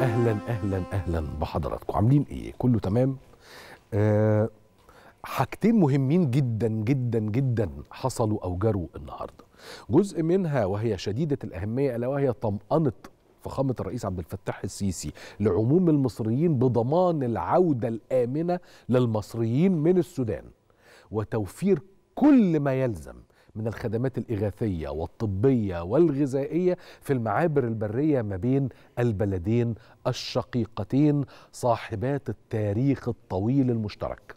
اهلا اهلا اهلا بحضراتكم عاملين ايه كله تمام آه حاجتين مهمين جدا جدا جدا حصلوا او جروا النهارده جزء منها وهي شديده الاهميه الا وهي طمانه فخامه الرئيس عبد الفتاح السيسي لعموم المصريين بضمان العوده الامنه للمصريين من السودان وتوفير كل ما يلزم من الخدمات الإغاثية والطبية والغذائية في المعابر البرية ما بين البلدين الشقيقتين صاحبات التاريخ الطويل المشترك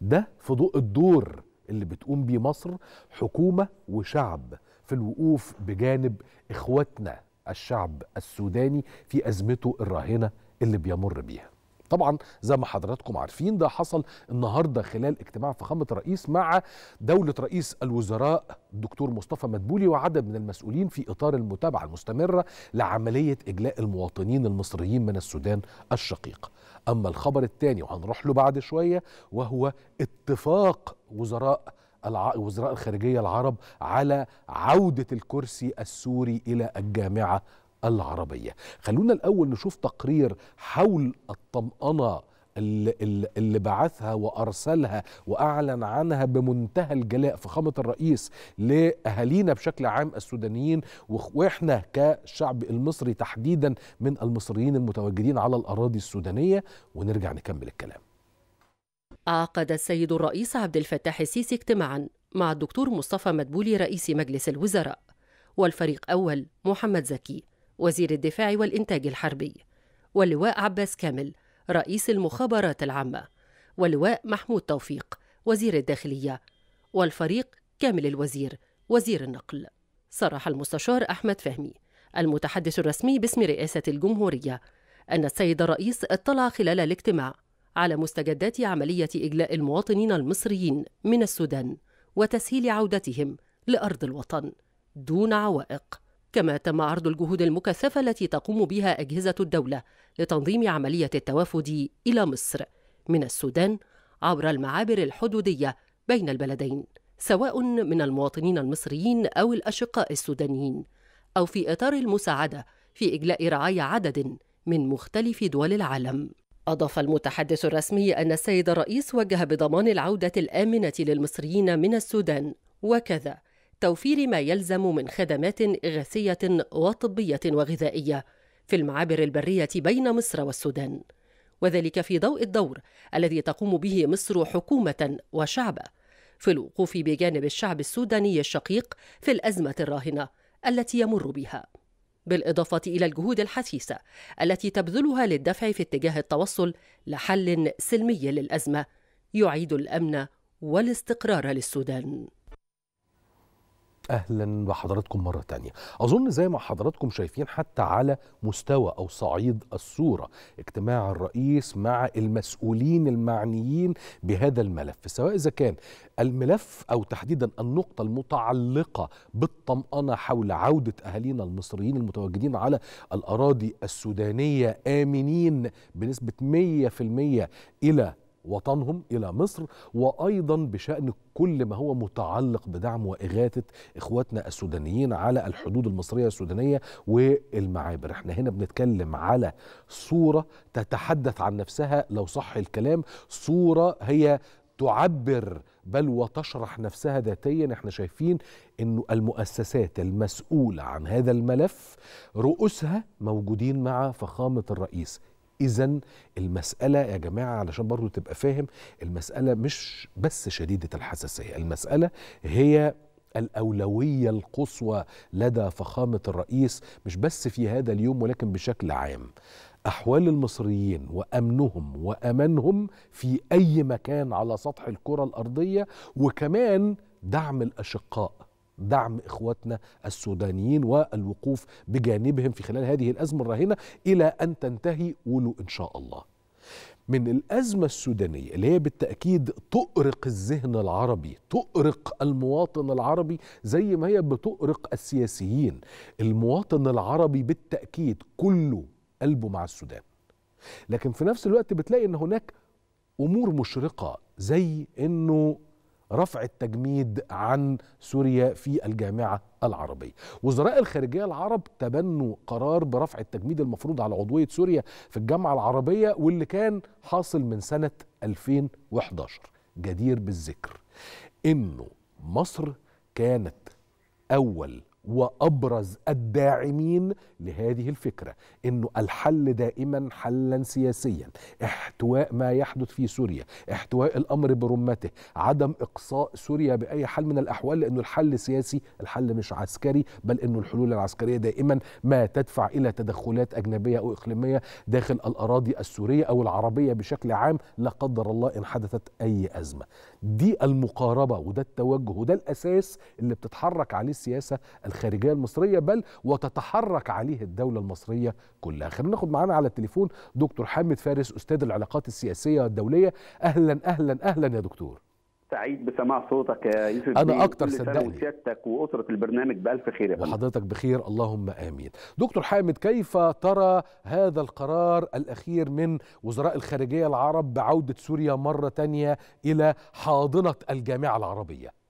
ده في ضوء الدور اللي بتقوم بيه مصر حكومة وشعب في الوقوف بجانب إخواتنا الشعب السوداني في أزمته الراهنة اللي بيمر بيها طبعا زي ما حضراتكم عارفين ده حصل النهارده خلال اجتماع فخامه الرئيس مع دوله رئيس الوزراء الدكتور مصطفى مدبولي وعدد من المسؤولين في اطار المتابعه المستمره لعمليه اجلاء المواطنين المصريين من السودان الشقيق. اما الخبر الثاني وهنروح له بعد شويه وهو اتفاق وزراء وزراء الخارجيه العرب على عوده الكرسي السوري الى الجامعه العربية خلونا الأول نشوف تقرير حول الطمأنة اللي, اللي بعثها وارسلها واعلن عنها بمنتهى الجلاء فخامه الرئيس لاهالينا بشكل عام السودانيين واحنا كشعب المصري تحديدا من المصريين المتواجدين على الاراضي السودانيه ونرجع نكمل الكلام. عقد السيد الرئيس عبد الفتاح السيسي اجتماعا مع الدكتور مصطفى مدبولي رئيس مجلس الوزراء والفريق اول محمد زكي وزير الدفاع والإنتاج الحربي واللواء عباس كامل رئيس المخابرات العامة واللواء محمود توفيق وزير الداخلية والفريق كامل الوزير وزير النقل صرح المستشار أحمد فهمي المتحدث الرسمي باسم رئاسة الجمهورية أن السيد الرئيس اطلع خلال الاجتماع على مستجدات عملية إجلاء المواطنين المصريين من السودان وتسهيل عودتهم لأرض الوطن دون عوائق كما تم عرض الجهود المكثفة التي تقوم بها أجهزة الدولة لتنظيم عملية التوافد إلى مصر من السودان عبر المعابر الحدودية بين البلدين سواء من المواطنين المصريين أو الأشقاء السودانيين أو في إطار المساعدة في إجلاء رعايا عدد من مختلف دول العالم أضاف المتحدث الرسمي أن السيد الرئيس وجه بضمان العودة الآمنة للمصريين من السودان وكذا توفير ما يلزم من خدمات إغاثية وطبية وغذائية في المعابر البرية بين مصر والسودان وذلك في ضوء الدور الذي تقوم به مصر حكومة وشعبا في الوقوف بجانب الشعب السوداني الشقيق في الأزمة الراهنة التي يمر بها بالإضافة إلى الجهود الحثيثة التي تبذلها للدفع في اتجاه التوصل لحل سلمي للأزمة يعيد الأمن والاستقرار للسودان اهلا بحضراتكم مره تانية اظن زي ما حضراتكم شايفين حتى على مستوى او صعيد الصوره اجتماع الرئيس مع المسؤولين المعنيين بهذا الملف سواء اذا كان الملف او تحديدا النقطه المتعلقه بالطمانه حول عوده اهالينا المصريين المتواجدين على الاراضي السودانيه امنين بنسبه 100% الى وطنهم إلى مصر وأيضا بشأن كل ما هو متعلق بدعم وإغاثة إخواتنا السودانيين على الحدود المصرية السودانية والمعابر احنا هنا بنتكلم على صورة تتحدث عن نفسها لو صح الكلام صورة هي تعبر بل وتشرح نفسها ذاتيا احنا شايفين انه المؤسسات المسؤولة عن هذا الملف رؤوسها موجودين مع فخامة الرئيس اذا المساله يا جماعه علشان برضو تبقى فاهم المساله مش بس شديده الحساسيه المساله هي الأولوية القصوى لدى فخامة الرئيس مش بس في هذا اليوم ولكن بشكل عام أحوال المصريين وأمنهم وأمانهم في أي مكان على سطح الكرة الأرضية وكمان دعم الأشقاء دعم اخواتنا السودانيين والوقوف بجانبهم في خلال هذه الازمه الراهنه الى ان تنتهي قولوا ان شاء الله. من الازمه السودانيه اللي هي بالتاكيد تؤرق الذهن العربي، تؤرق المواطن العربي زي ما هي بتؤرق السياسيين. المواطن العربي بالتاكيد كله قلبه مع السودان. لكن في نفس الوقت بتلاقي ان هناك امور مشرقه زي انه رفع التجميد عن سوريا في الجامعة العربية وزراء الخارجية العرب تبنوا قرار برفع التجميد المفروض على عضوية سوريا في الجامعة العربية واللي كان حاصل من سنة 2011 جدير بالذكر انه مصر كانت اول وابرز الداعمين لهذه الفكرة أنه الحل دائما حلا سياسيا احتواء ما يحدث في سوريا احتواء الأمر برمته عدم إقصاء سوريا بأي حال من الأحوال لأنه الحل سياسي الحل مش عسكري بل أنه الحلول العسكرية دائما ما تدفع إلى تدخلات أجنبية أو إقليمية داخل الأراضي السورية أو العربية بشكل عام لا قدر الله إن حدثت أي أزمة دي المقاربة وده التوجه وده الأساس اللي بتتحرك عليه السياسة الخارجية المصرية بل وتتحرك عليه عليه الدوله المصريه كلها خلينا ناخد معانا على التليفون دكتور حامد فارس استاذ العلاقات السياسيه والدوليه اهلا اهلا اهلا يا دكتور سعيد بسماع صوتك يا يوسف انا اكتر صدقني وسيادتك واسره البرنامج بالف خير يا فندم وحضرتك بخير اللهم امين دكتور حامد كيف ترى هذا القرار الاخير من وزراء الخارجيه العرب بعوده سوريا مره ثانيه الى حاضنه الجامعه العربيه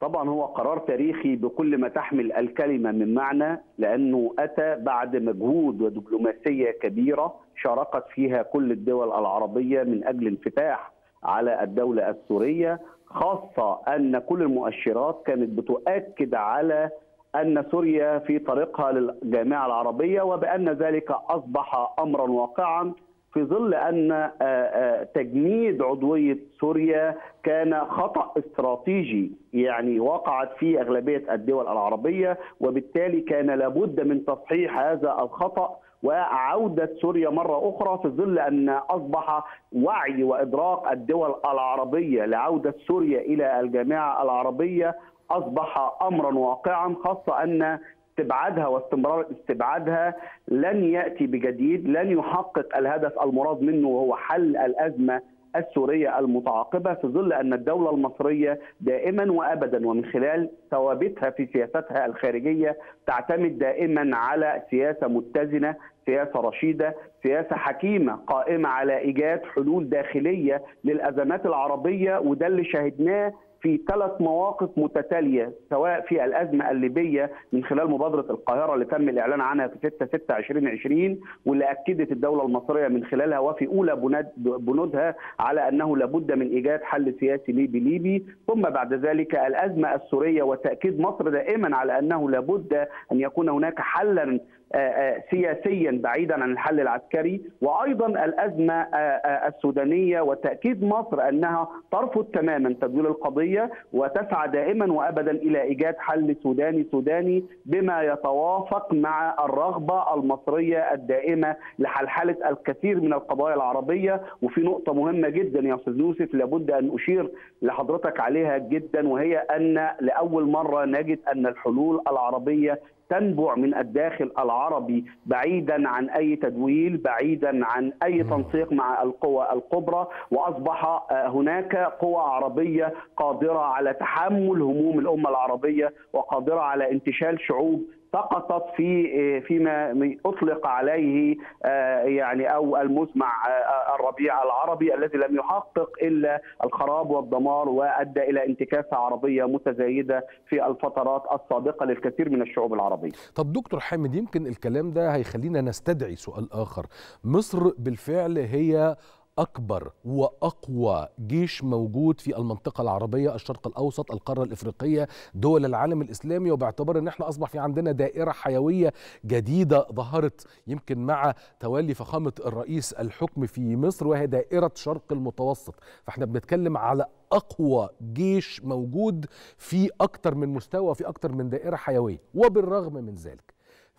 طبعا هو قرار تاريخي بكل ما تحمل الكلمه من معنى لانه اتى بعد مجهود ودبلوماسيه كبيره شاركت فيها كل الدول العربيه من اجل انفتاح على الدوله السوريه خاصه ان كل المؤشرات كانت بتؤكد على ان سوريا في طريقها للجامعه العربيه وبان ذلك اصبح امرا واقعا في ظل ان آه، آه، تجنيد عضويه سوريا كان خطا استراتيجي يعني وقعت فيه اغلبيه الدول العربيه وبالتالي كان لابد من تصحيح هذا الخطا وعودة سوريا مرة أخرى في ظل أن أصبح وعي وإدراك الدول العربية لعودة سوريا إلى الجامعة العربية أصبح أمرا واقعا خاصة أن استبعادها واستمرار استبعادها لن ياتي بجديد، لن يحقق الهدف المراد منه وهو حل الازمه السوريه المتعاقبه في ظل ان الدوله المصريه دائما وابدا ومن خلال ثوابتها في سياستها الخارجيه تعتمد دائما على سياسه متزنه، سياسه رشيده، سياسه حكيمه قائمه على ايجاد حلول داخليه للازمات العربيه وده اللي شاهدناه في ثلاث مواقف متتاليه سواء في الازمه الليبيه من خلال مبادره القاهره اللي تم الاعلان عنها في 6 6 2020 واللي اكدت الدوله المصريه من خلالها وفي اولى بنودها على انه لابد من ايجاد حل سياسي ليبي ليبي ثم بعد ذلك الازمه السوريه وتاكيد مصر دائما على انه لابد ان يكون هناك حلا آه، آه، سياسيا بعيدا عن الحل العسكري وايضا الازمه آه، السودانيه وتاكيد مصر انها ترفض تماما تدويل القضيه وتسعى دائما وابدا الى ايجاد حل سوداني سوداني بما يتوافق مع الرغبه المصريه الدائمه لحلحله الكثير من القضايا العربيه وفي نقطه مهمه جدا يا استاذ يوسف لابد ان اشير لحضرتك عليها جدا وهي ان لاول مره نجد ان الحلول العربيه تنبع من الداخل العربي بعيدا عن اي تدويل بعيدا عن اي تنسيق مع القوى الكبرى واصبح آه، هناك قوى عربيه قادره على تحمل هموم الامه العربيه وقادره على انتشال شعوب سقطت في آه، فيما اطلق عليه آه، يعني او المسمع آه، الربيع العربي الذي لم يحقق الا الخراب والدمار وادى الى انتكاسه عربيه متزايده في الفترات السابقه للكثير من الشعوب العربيه. طب دكتور حامد يمكن الكلام ده هيخلينا نستدعي سؤال اخر، مصر بالفعل هي أكبر وأقوى جيش موجود في المنطقة العربية الشرق الأوسط القارة الإفريقية دول العالم الإسلامي وباعتبار أن احنا أصبح في عندنا دائرة حيوية جديدة ظهرت يمكن مع تولي فخامة الرئيس الحكم في مصر وهي دائرة شرق المتوسط فاحنا بنتكلم على اقوى جيش موجود في اكتر من مستوى في اكتر من دائره حيويه وبالرغم من ذلك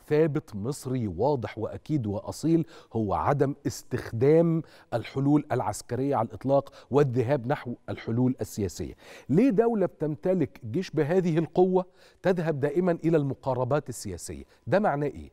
ثابت مصري واضح واكيد واصيل هو عدم استخدام الحلول العسكريه على الاطلاق والذهاب نحو الحلول السياسيه. ليه دوله بتمتلك جيش بهذه القوه تذهب دائما الى المقاربات السياسيه؟ ده معناه ايه؟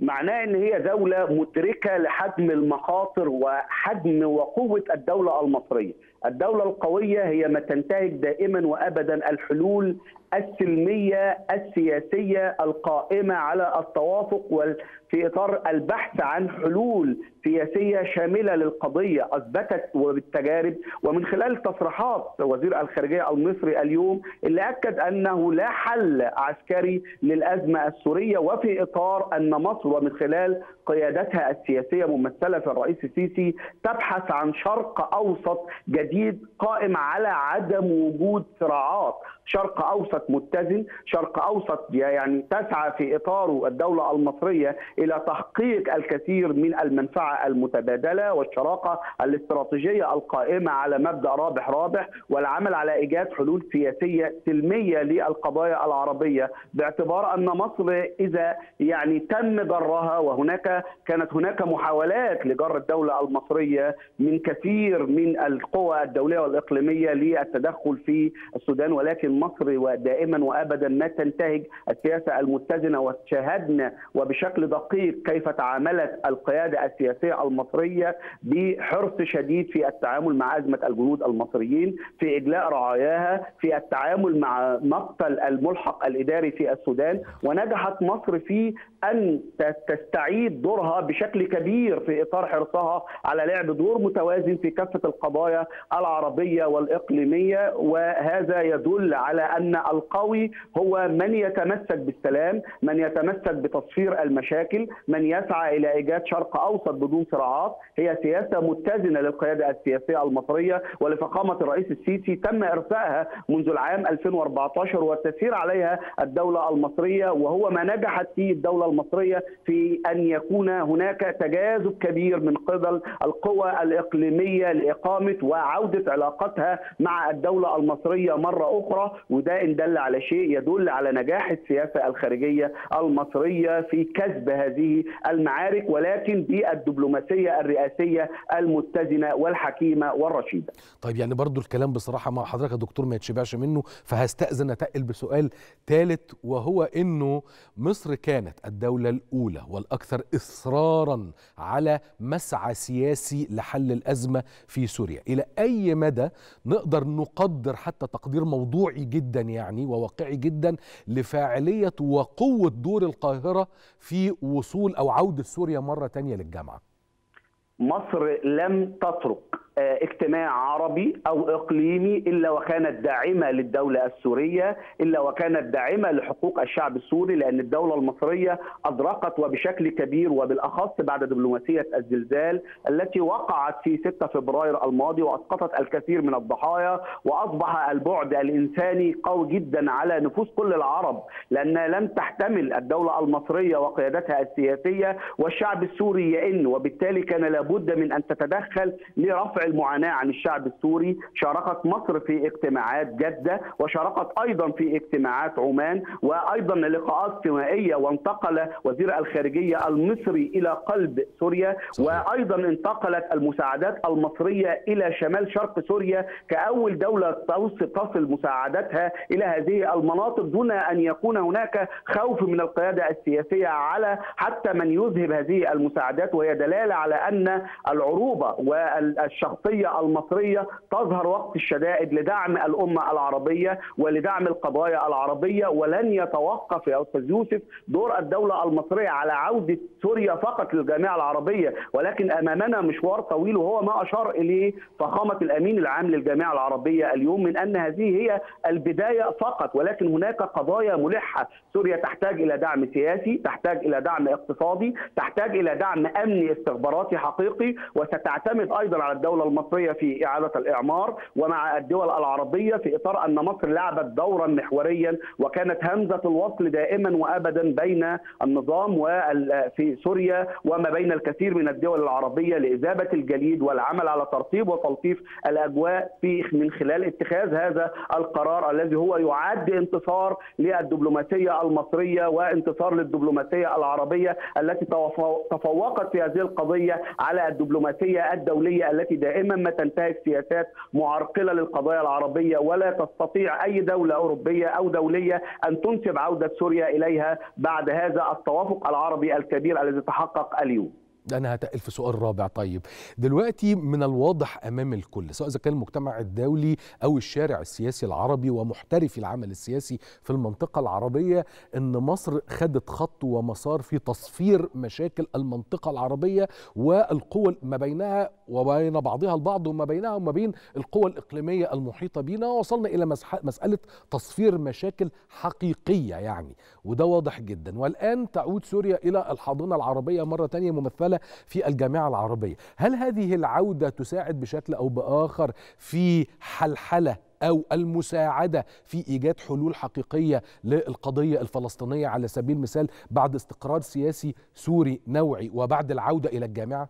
معناه ان هي دوله مدركه لحجم المخاطر وحجم وقوه الدوله المصريه، الدوله القويه هي ما تنتهج دائما وابدا الحلول السلميه السياسيه القائمه على التوافق في اطار البحث عن حلول سياسيه شامله للقضيه اثبتت وبالتجارب ومن خلال تصريحات وزير الخارجيه المصري اليوم اللي اكد انه لا حل عسكري للازمه السوريه وفي اطار ان مصر ومن خلال قيادتها السياسيه ممثله في الرئيس السيسي تبحث عن شرق اوسط جديد قائم على عدم وجود صراعات شرق اوسط أوسط متزن شرق أوسط يعني تسعى في إطاره الدولة المصرية إلى تحقيق الكثير من المنفعة المتبادلة والشراكة الاستراتيجية القائمة على مبدأ رابح رابح والعمل على إيجاد حلول سياسية سلمية للقضايا العربية باعتبار أن مصر إذا يعني تم جرها وهناك كانت هناك محاولات لجر الدولة المصرية من كثير من القوى الدولية والإقليمية للتدخل في السودان ولكن مصر دائما وابدا ما تنتهج السياسه المتزنه وشاهدنا وبشكل دقيق كيف تعاملت القياده السياسيه المصريه بحرص شديد في التعامل مع ازمه الجنود المصريين في اجلاء رعاياها في التعامل مع مقتل الملحق الاداري في السودان ونجحت مصر في ان تستعيد دورها بشكل كبير في اطار حرصها على لعب دور متوازن في كافه القضايا العربيه والاقليميه وهذا يدل على ان القوي هو من يتمسك بالسلام من يتمسك بتصفير المشاكل من يسعى إلى إيجاد شرق أوسط بدون صراعات هي سياسة متزنة للقيادة السياسية المصرية ولفقامة الرئيس السيسي تم إرساءها منذ العام 2014 وتسير عليها الدولة المصرية وهو ما نجحت فيه الدولة المصرية في أن يكون هناك تجاذب كبير من قبل القوى الإقليمية لإقامة وعودة علاقتها مع الدولة المصرية مرة أخرى وده إن يدل على شيء يدل على نجاح السياسه الخارجيه المصريه في كسب هذه المعارك ولكن بالدبلوماسيه الرئاسيه المتزنه والحكيمه والرشيده. طيب يعني برضو الكلام بصراحه مع حضرتك يا دكتور ما يتشبعش منه فهستاذن اتقل بسؤال ثالث وهو انه مصر كانت الدوله الاولى والاكثر اصرارا على مسعى سياسي لحل الازمه في سوريا، الى اي مدى نقدر نقدر حتى تقدير موضوعي جدا يعني يعني وواقعي جدا لفاعلية وقوة دور القاهرة في وصول أو عودة سوريا مرة تانية للجامعة مصر لم تترك آه، اجتماع عربي او اقليمي الا وكانت داعمه للدوله السوريه، الا وكانت داعمه لحقوق الشعب السوري لان الدوله المصريه ادركت وبشكل كبير وبالاخص بعد دبلوماسيه الزلزال التي وقعت في 6 فبراير الماضي واسقطت الكثير من الضحايا واصبح البعد الانساني قوي جدا على نفوس كل العرب لان لم تحتمل الدوله المصريه وقيادتها السياسيه والشعب السوري يئن وبالتالي كان لابد من ان تتدخل لرفع المعاناه عن الشعب السوري، شاركت مصر في اجتماعات جده وشاركت ايضا في اجتماعات عمان وايضا لقاءات ثنائيه وانتقل وزير الخارجيه المصري الى قلب سوريا وايضا انتقلت المساعدات المصريه الى شمال شرق سوريا كاول دوله تصل مساعداتها الى هذه المناطق دون ان يكون هناك خوف من القياده السياسيه على حتى من يذهب هذه المساعدات وهي دلاله على ان العروبه والشخص الشخصية المصريه تظهر وقت الشدائد لدعم الامه العربيه ولدعم القضايا العربيه ولن يتوقف يا استاذ يوسف دور الدوله المصريه على عوده سوريا فقط للجامعه العربيه ولكن امامنا مشوار طويل وهو ما اشار اليه فخامه الامين العام للجامعه العربيه اليوم من ان هذه هي البدايه فقط ولكن هناك قضايا ملحه سوريا تحتاج الى دعم سياسي تحتاج الى دعم اقتصادي تحتاج الى دعم امني استخباراتي حقيقي وستعتمد ايضا على الدوله المصريه في اعاده الاعمار ومع الدول العربيه في اطار ان مصر لعبت دورا محوريا وكانت همزه الوصل دائما وابدا بين النظام في سوريا وما بين الكثير من الدول العربيه لإذابة الجليد والعمل على ترطيب وتلطيف الأجواء في من خلال اتخاذ هذا القرار الذي هو يعد انتصار للدبلوماسية المصرية وانتصار للدبلوماسية العربية التي تفوقت في هذه القضية على الدبلوماسية الدولية التي دائما دائما ما تنتهك سياسات معرقله للقضايا العربيه ولا تستطيع اي دوله اوروبيه او دوليه ان تنسب عوده سوريا اليها بعد هذا التوافق العربي الكبير الذي تحقق اليوم انا هتقل في سؤال رابع طيب دلوقتي من الواضح امام الكل سواء اذا كان المجتمع الدولي او الشارع السياسي العربي ومحترفي العمل السياسي في المنطقه العربيه ان مصر خدت خط ومسار في تصفير مشاكل المنطقه العربيه والقوى ما بينها وبين بعضها البعض وما بينها وما بين القوى الاقليميه المحيطه بينا وصلنا الى مساله تصفير مشاكل حقيقيه يعني وده واضح جدا والان تعود سوريا الى الحاضنه العربيه مره ثانيه ممثله الدولة في الجامعة العربية هل هذه العودة تساعد بشكل أو بآخر في حلحلة أو المساعدة في إيجاد حلول حقيقية للقضية الفلسطينية على سبيل المثال بعد استقرار سياسي سوري نوعي وبعد العودة إلى الجامعة؟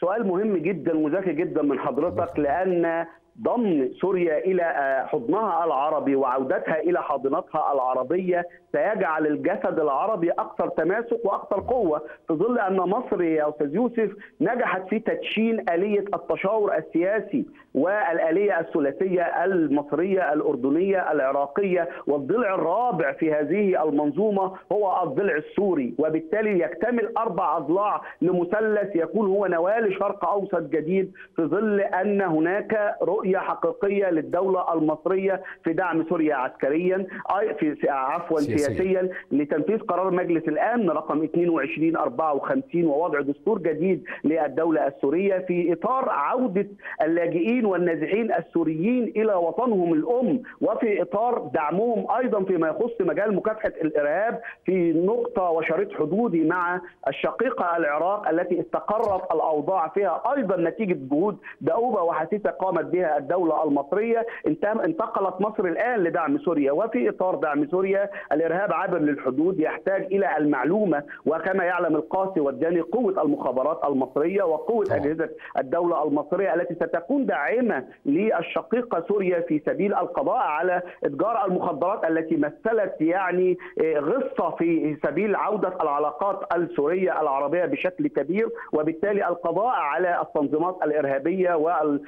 سؤال مهم جدا وذكي جدا من حضرتك لان ضم سوريا الى آه، حضنها العربي وعودتها الى حاضنتها العربيه سيجعل الجسد العربي اكثر تماسك واكثر قوه في ظل ان مصر يا استاذ يوسف نجحت في تدشين اليه التشاور السياسي والاليه الثلاثيه المصريه الاردنيه العراقيه والضلع الرابع في هذه المنظومه هو الضلع السوري وبالتالي يكتمل اربع اضلاع لمثلث يكون هو نوال شرق اوسط جديد في ظل ان هناك رؤيه رؤيه حقيقيه للدوله المصريه في دعم سوريا عسكريا في عفوا سياسيا, سياسياً لتنفيذ قرار مجلس الامن رقم 2254 ووضع دستور جديد للدوله السوريه في اطار عوده اللاجئين والنازحين السوريين الى وطنهم الام وفي اطار دعمهم ايضا فيما يخص مجال مكافحه الارهاب في نقطه وشريط حدودي مع الشقيقه العراق التي استقرت الاوضاع فيها ايضا نتيجه جهود دؤوبه وحثيثه قامت بها الدولة المصرية انتقلت مصر الآن لدعم سوريا وفي إطار دعم سوريا الإرهاب عبر للحدود يحتاج إلى المعلومة وكما يعلم القاسي والجاني قوة المخابرات المصرية وقوة طبعا. أجهزة الدولة المصرية التي ستكون داعمة للشقيقة سوريا في سبيل القضاء على إتجار المخدرات التي مثلت يعني آه، غصة في سبيل عودة العلاقات السورية العربية بشكل كبير وبالتالي القضاء على التنظيمات الإرهابية وال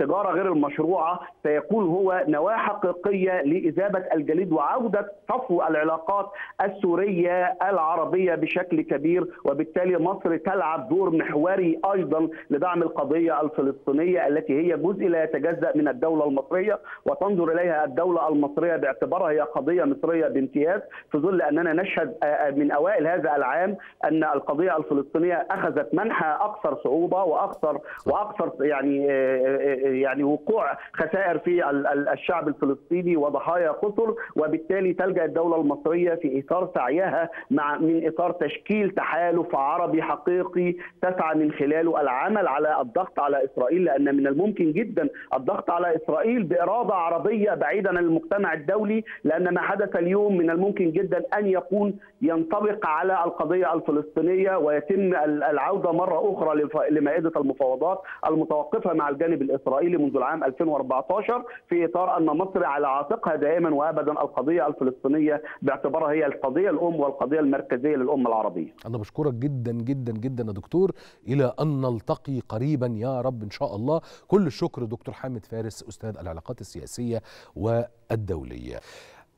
التجاره غير المشروعه سيكون هو نواه حقيقيه لاذابه الجليد وعوده صفو العلاقات السوريه العربيه بشكل كبير وبالتالي مصر تلعب دور محوري ايضا لدعم القضيه الفلسطينيه التي هي جزء لا يتجزا من الدوله المصريه وتنظر اليها الدوله المصريه باعتبارها هي قضيه مصريه بامتياز في ظل اننا نشهد آه، آه، من اوائل هذا العام ان القضيه الفلسطينيه اخذت منحى اكثر صعوبه واكثر واكثر يعني آه، يعني وقوع خسائر في الشعب الفلسطيني وضحايا كثر وبالتالي تلجا الدوله المصريه في اطار سعيها مع من اطار تشكيل تحالف عربي حقيقي تسعى من خلاله العمل على الضغط على اسرائيل لان من الممكن جدا الضغط على اسرائيل باراده عربيه بعيدا عن المجتمع الدولي لان ما حدث اليوم من الممكن جدا ان يكون ينطبق على القضيه الفلسطينيه ويتم العوده مره اخرى لمائده المفاوضات المتوقفه مع الجانب الاسرائيلي الإسرائيلي منذ العام 2014 في إطار أن مصر على عاتقها دائما وأبدا القضية الفلسطينية باعتبارها هي القضية الأم والقضية المركزية للأمة العربية أنا بشكرك جدا جدا جدا يا دكتور إلى أن نلتقي قريبا يا رب إن شاء الله كل الشكر دكتور حامد فارس أستاذ العلاقات السياسية والدولية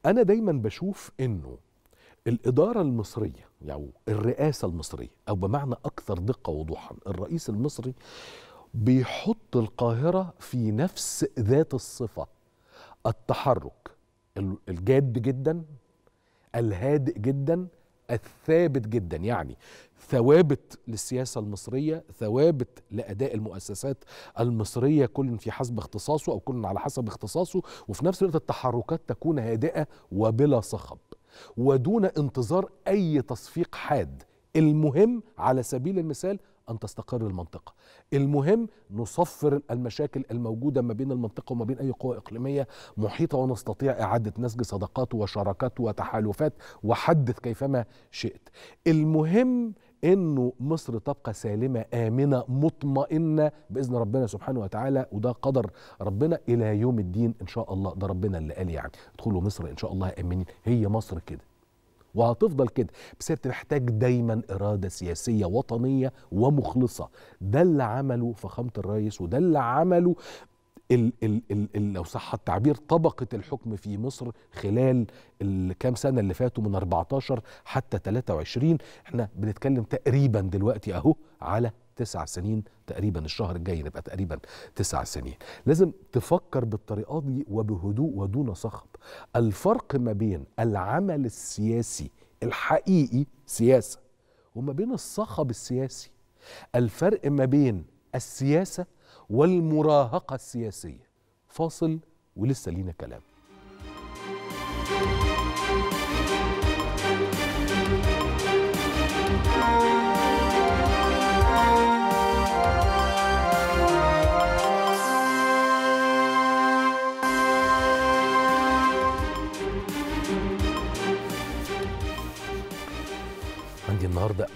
أنا دايما بشوف أنه الإدارة المصرية أو يعني الرئاسة المصرية أو بمعنى أكثر دقة وضوحا الرئيس المصري بيحط القاهرة في نفس ذات الصفة التحرك الجاد جدا الهادئ جدا الثابت جدا يعني ثوابت للسياسة المصرية ثوابت لأداء المؤسسات المصرية كل في حسب اختصاصه أو كل على حسب اختصاصه وفي نفس الوقت التحركات تكون هادئة وبلا صخب ودون انتظار أي تصفيق حاد المهم على سبيل المثال أن تستقر المنطقة المهم نصفر المشاكل الموجودة ما بين المنطقة وما بين أي قوى إقليمية محيطة ونستطيع إعادة نسج صداقات وشراكات وتحالفات وحدث كيفما شئت المهم انه مصر تبقى سالمه امنه مطمئنه باذن ربنا سبحانه وتعالى وده قدر ربنا الى يوم الدين ان شاء الله ده ربنا اللي قال يعني ادخلوا مصر ان شاء الله امنين هي مصر كده وهتفضل كده بس هي بتحتاج دايما اراده سياسيه وطنيه ومخلصه ده اللي عمله فخامه الرئيس وده اللي عمله الـ الـ الـ لو صح التعبير طبقة الحكم في مصر خلال الكام سنة اللي فاتوا من 14 حتى 23 احنا بنتكلم تقريبا دلوقتي اهو على تسع سنين تقريبا الشهر الجاي نبقى تقريبا تسع سنين لازم تفكر بالطريقه دي وبهدوء ودون صخب الفرق ما بين العمل السياسي الحقيقي سياسه وما بين الصخب السياسي الفرق ما بين السياسه والمراهقه السياسيه فاصل ولسه لينا كلام thank you النهارده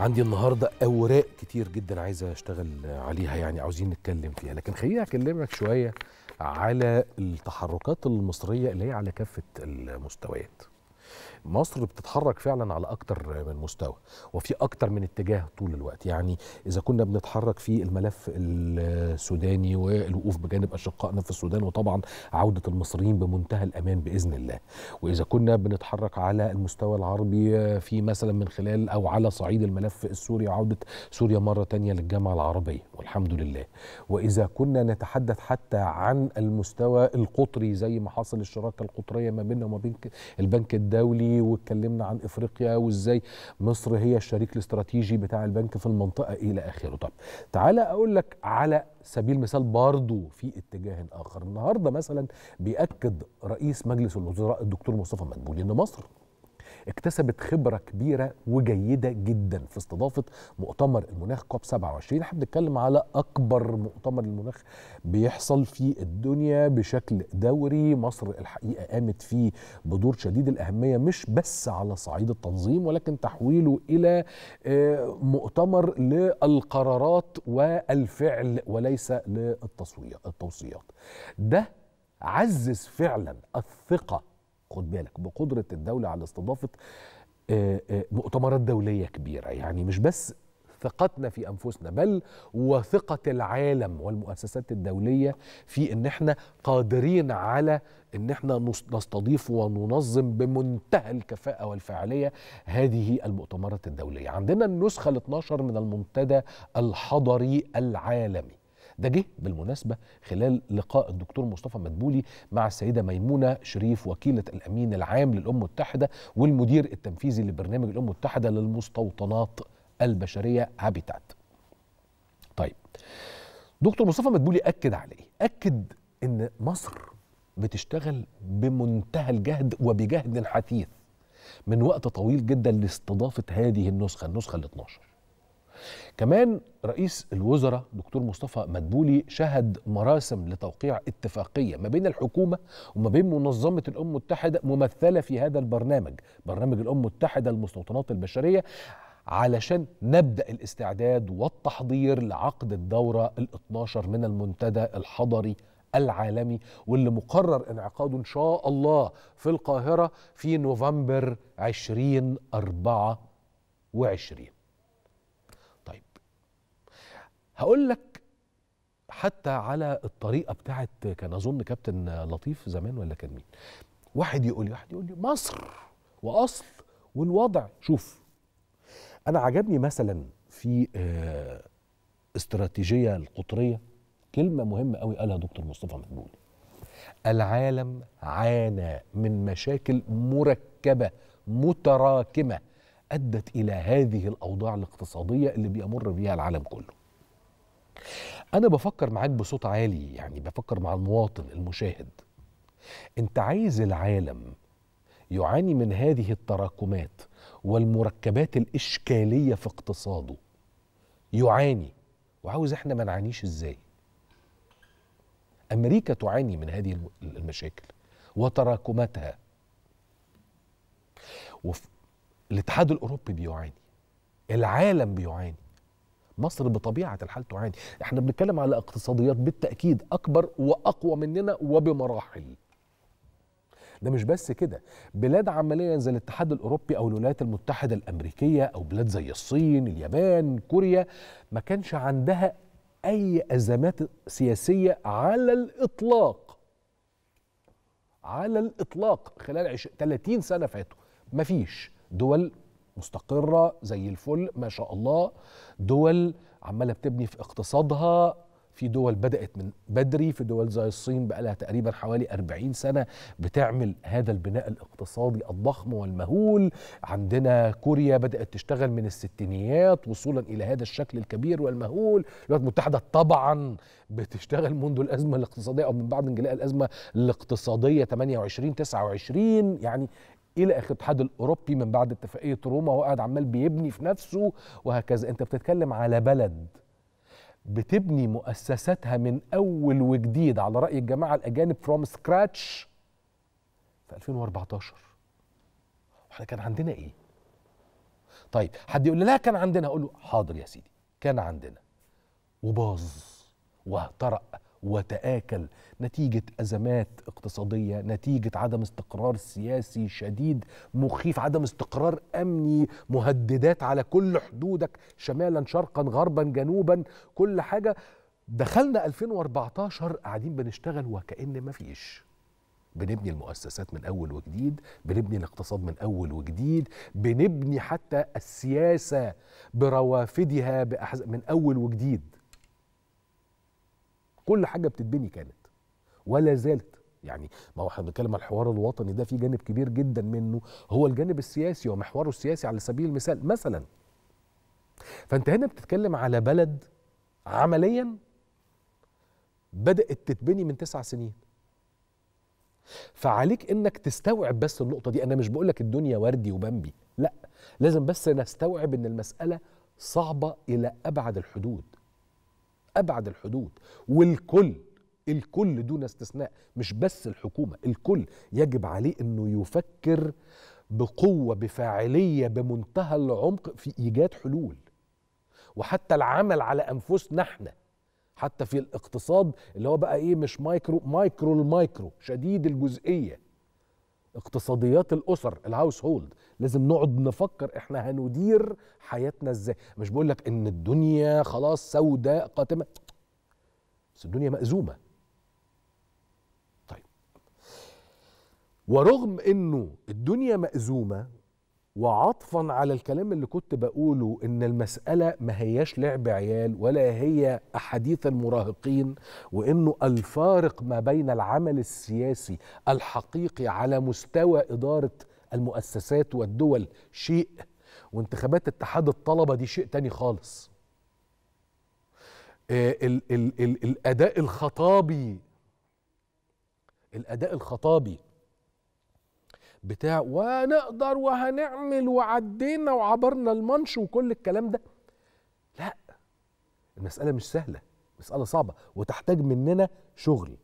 عندي النهارده اوراق كتير جدا عايز اشتغل عليها يعني عاوزين نتكلم فيها لكن خليني اكلمك شويه على التحركات المصريه اللي هي على كافه المستويات مصر بتتحرك فعلا على اكتر من مستوى وفي اكتر من اتجاه طول الوقت يعني اذا كنا بنتحرك في الملف السوداني والوقوف بجانب اشقائنا في السودان وطبعا عوده المصريين بمنتهى الامان باذن الله واذا كنا بنتحرك على المستوى العربي في مثلا من خلال او على صعيد الملف السوري عوده سوريا مره تانية للجامعه العربيه والحمد لله واذا كنا نتحدث حتى عن المستوى القطري زي ما حصل الشراكه القطريه ما بيننا وما بين البنك الدولي واتكلمنا عن افريقيا وازاي مصر هي الشريك الاستراتيجي بتاع البنك في المنطقه الى اخره طب تعالى اقول لك على سبيل المثال برضه في اتجاه اخر النهارده مثلا بياكد رئيس مجلس الوزراء الدكتور مصطفى مدبولي ان مصر اكتسبت خبرة كبيرة وجيدة جدا في استضافة مؤتمر المناخ كوب 27 احنا بنتكلم على أكبر مؤتمر المناخ بيحصل في الدنيا بشكل دوري مصر الحقيقة قامت فيه بدور شديد الأهمية مش بس على صعيد التنظيم ولكن تحويله إلى آه، مؤتمر للقرارات والفعل وليس للتصويت التوصيات ده عزز فعلا الثقه خد بالك بقدره الدوله على استضافه آه، آه، مؤتمرات دوليه كبيره يعني مش بس ثقتنا في انفسنا بل وثقه العالم والمؤسسات الدوليه في ان احنا قادرين على ان احنا نستضيف وننظم بمنتهى الكفاءه والفاعليه هذه المؤتمرات الدوليه عندنا النسخه ال 12 من المنتدى الحضري العالمي ده جه بالمناسبة خلال لقاء الدكتور مصطفى مدبولي مع السيدة ميمونة شريف وكيلة الأمين العام للأمم المتحدة والمدير التنفيذي لبرنامج الأمم المتحدة للمستوطنات البشرية هابيتات طيب دكتور مصطفى مدبولي أكد على إيه؟ أكد إن مصر بتشتغل بمنتهى الجهد وبجهد حثيث من وقت طويل جدا لاستضافة هذه النسخة النسخة ال 12 كمان رئيس الوزراء دكتور مصطفى مدبولي شهد مراسم لتوقيع اتفاقية ما بين الحكومة وما بين منظمة الأمم المتحدة ممثلة في هذا البرنامج برنامج الأمم المتحدة للمستوطنات البشرية علشان نبدأ الاستعداد والتحضير لعقد الدورة ال12 من المنتدى الحضري العالمي واللي مقرر انعقاده إن شاء الله في القاهرة في نوفمبر 2024 هقول لك حتى على الطريقه بتاعت كان اظن كابتن لطيف زمان ولا كان مين واحد يقول لي واحد يقول لي مصر واصل والوضع شوف انا عجبني مثلا في آه، استراتيجيه القطريه كلمه مهمه قوي قالها دكتور مصطفى مدبولي العالم عانى من مشاكل مركبه متراكمه ادت الى هذه الاوضاع الاقتصاديه اللي بيمر بيها العالم كله انا بفكر معاك بصوت عالي يعني بفكر مع المواطن المشاهد انت عايز العالم يعاني من هذه التراكمات والمركبات الاشكاليه في اقتصاده يعاني وعاوز احنا ما نعانيش ازاي امريكا تعاني من هذه المشاكل وتراكماتها الاتحاد الاوروبي بيعاني العالم بيعاني مصر بطبيعه الحال تعاني احنا بنتكلم على اقتصاديات بالتاكيد اكبر واقوى مننا وبمراحل ده مش بس كده بلاد عمليا زي الاتحاد الأوروبي أو الولايات المتحدة الأمريكية أو بلاد زي الصين اليابان كوريا ما كانش عندها أي أزمات سياسية على الإطلاق على الإطلاق خلال 30 سنة فاتوا مفيش دول مستقره زي الفل ما شاء الله دول عماله بتبني في اقتصادها في دول بدات من بدري في دول زي الصين بقى لها تقريبا حوالي 40 سنه بتعمل هذا البناء الاقتصادي الضخم والمهول عندنا كوريا بدات تشتغل من الستينيات وصولا الى هذا الشكل الكبير والمهول الولايات المتحده طبعا بتشتغل منذ الازمه الاقتصاديه او من بعد انجلاء الازمه الاقتصاديه 28 29 يعني الى اخر الاتحاد الاوروبي من بعد اتفاقيه روما هو قاعد عمال بيبني في نفسه وهكذا انت بتتكلم على بلد بتبني مؤسساتها من اول وجديد على راي الجماعه الاجانب فروم سكراتش في 2014 احنا كان عندنا ايه طيب حد يقول لي لا كان عندنا اقول له حاضر يا سيدي كان عندنا وباظ واهترق وتآكل نتيجه ازمات اقتصاديه نتيجه عدم استقرار سياسي شديد مخيف عدم استقرار امني مهددات على كل حدودك شمالا شرقا غربا جنوبا كل حاجه دخلنا 2014 قاعدين بنشتغل وكأن ما فيش بنبني المؤسسات من أول وجديد بنبني الاقتصاد من أول وجديد بنبني حتى السياسة بروافدها بأحز... من أول وجديد كل حاجة بتتبني كانت ولا زالت يعني ما هو احنا بنتكلم على الحوار الوطني ده في جانب كبير جدا منه هو الجانب السياسي ومحوره السياسي على سبيل المثال مثلا فانت هنا بتتكلم على بلد عمليا بدات تتبني من تسع سنين فعليك انك تستوعب بس النقطه دي انا مش بقول لك الدنيا وردي وبمبي لا لازم بس نستوعب ان المساله صعبه الى ابعد الحدود ابعد الحدود والكل الكل دون استثناء مش بس الحكومه الكل يجب عليه انه يفكر بقوه بفاعليه بمنتهى العمق في ايجاد حلول وحتى العمل على انفسنا احنا حتى في الاقتصاد اللي هو بقى ايه مش مايكرو مايكرو المايكرو شديد الجزئيه اقتصاديات الاسر الهاوس هولد لازم نقعد نفكر احنا هندير حياتنا ازاي مش بقول لك ان الدنيا خلاص سوداء قاتمه بس الدنيا مأزومه ورغم انه الدنيا مأزومة وعطفا على الكلام اللي كنت بقوله ان المسألة ما هياش لعب عيال ولا هي أحاديث المراهقين وانه الفارق ما بين العمل السياسي الحقيقي على مستوى إدارة المؤسسات والدول شيء وانتخابات اتحاد الطلبة دي شيء تاني خالص آه، ال ال الأداء الخطابي الأداء الخطابي بتاع ونقدر وهنعمل وعدينا وعبرنا المنش وكل الكلام ده لا المسألة مش سهلة مسألة صعبة وتحتاج مننا شغل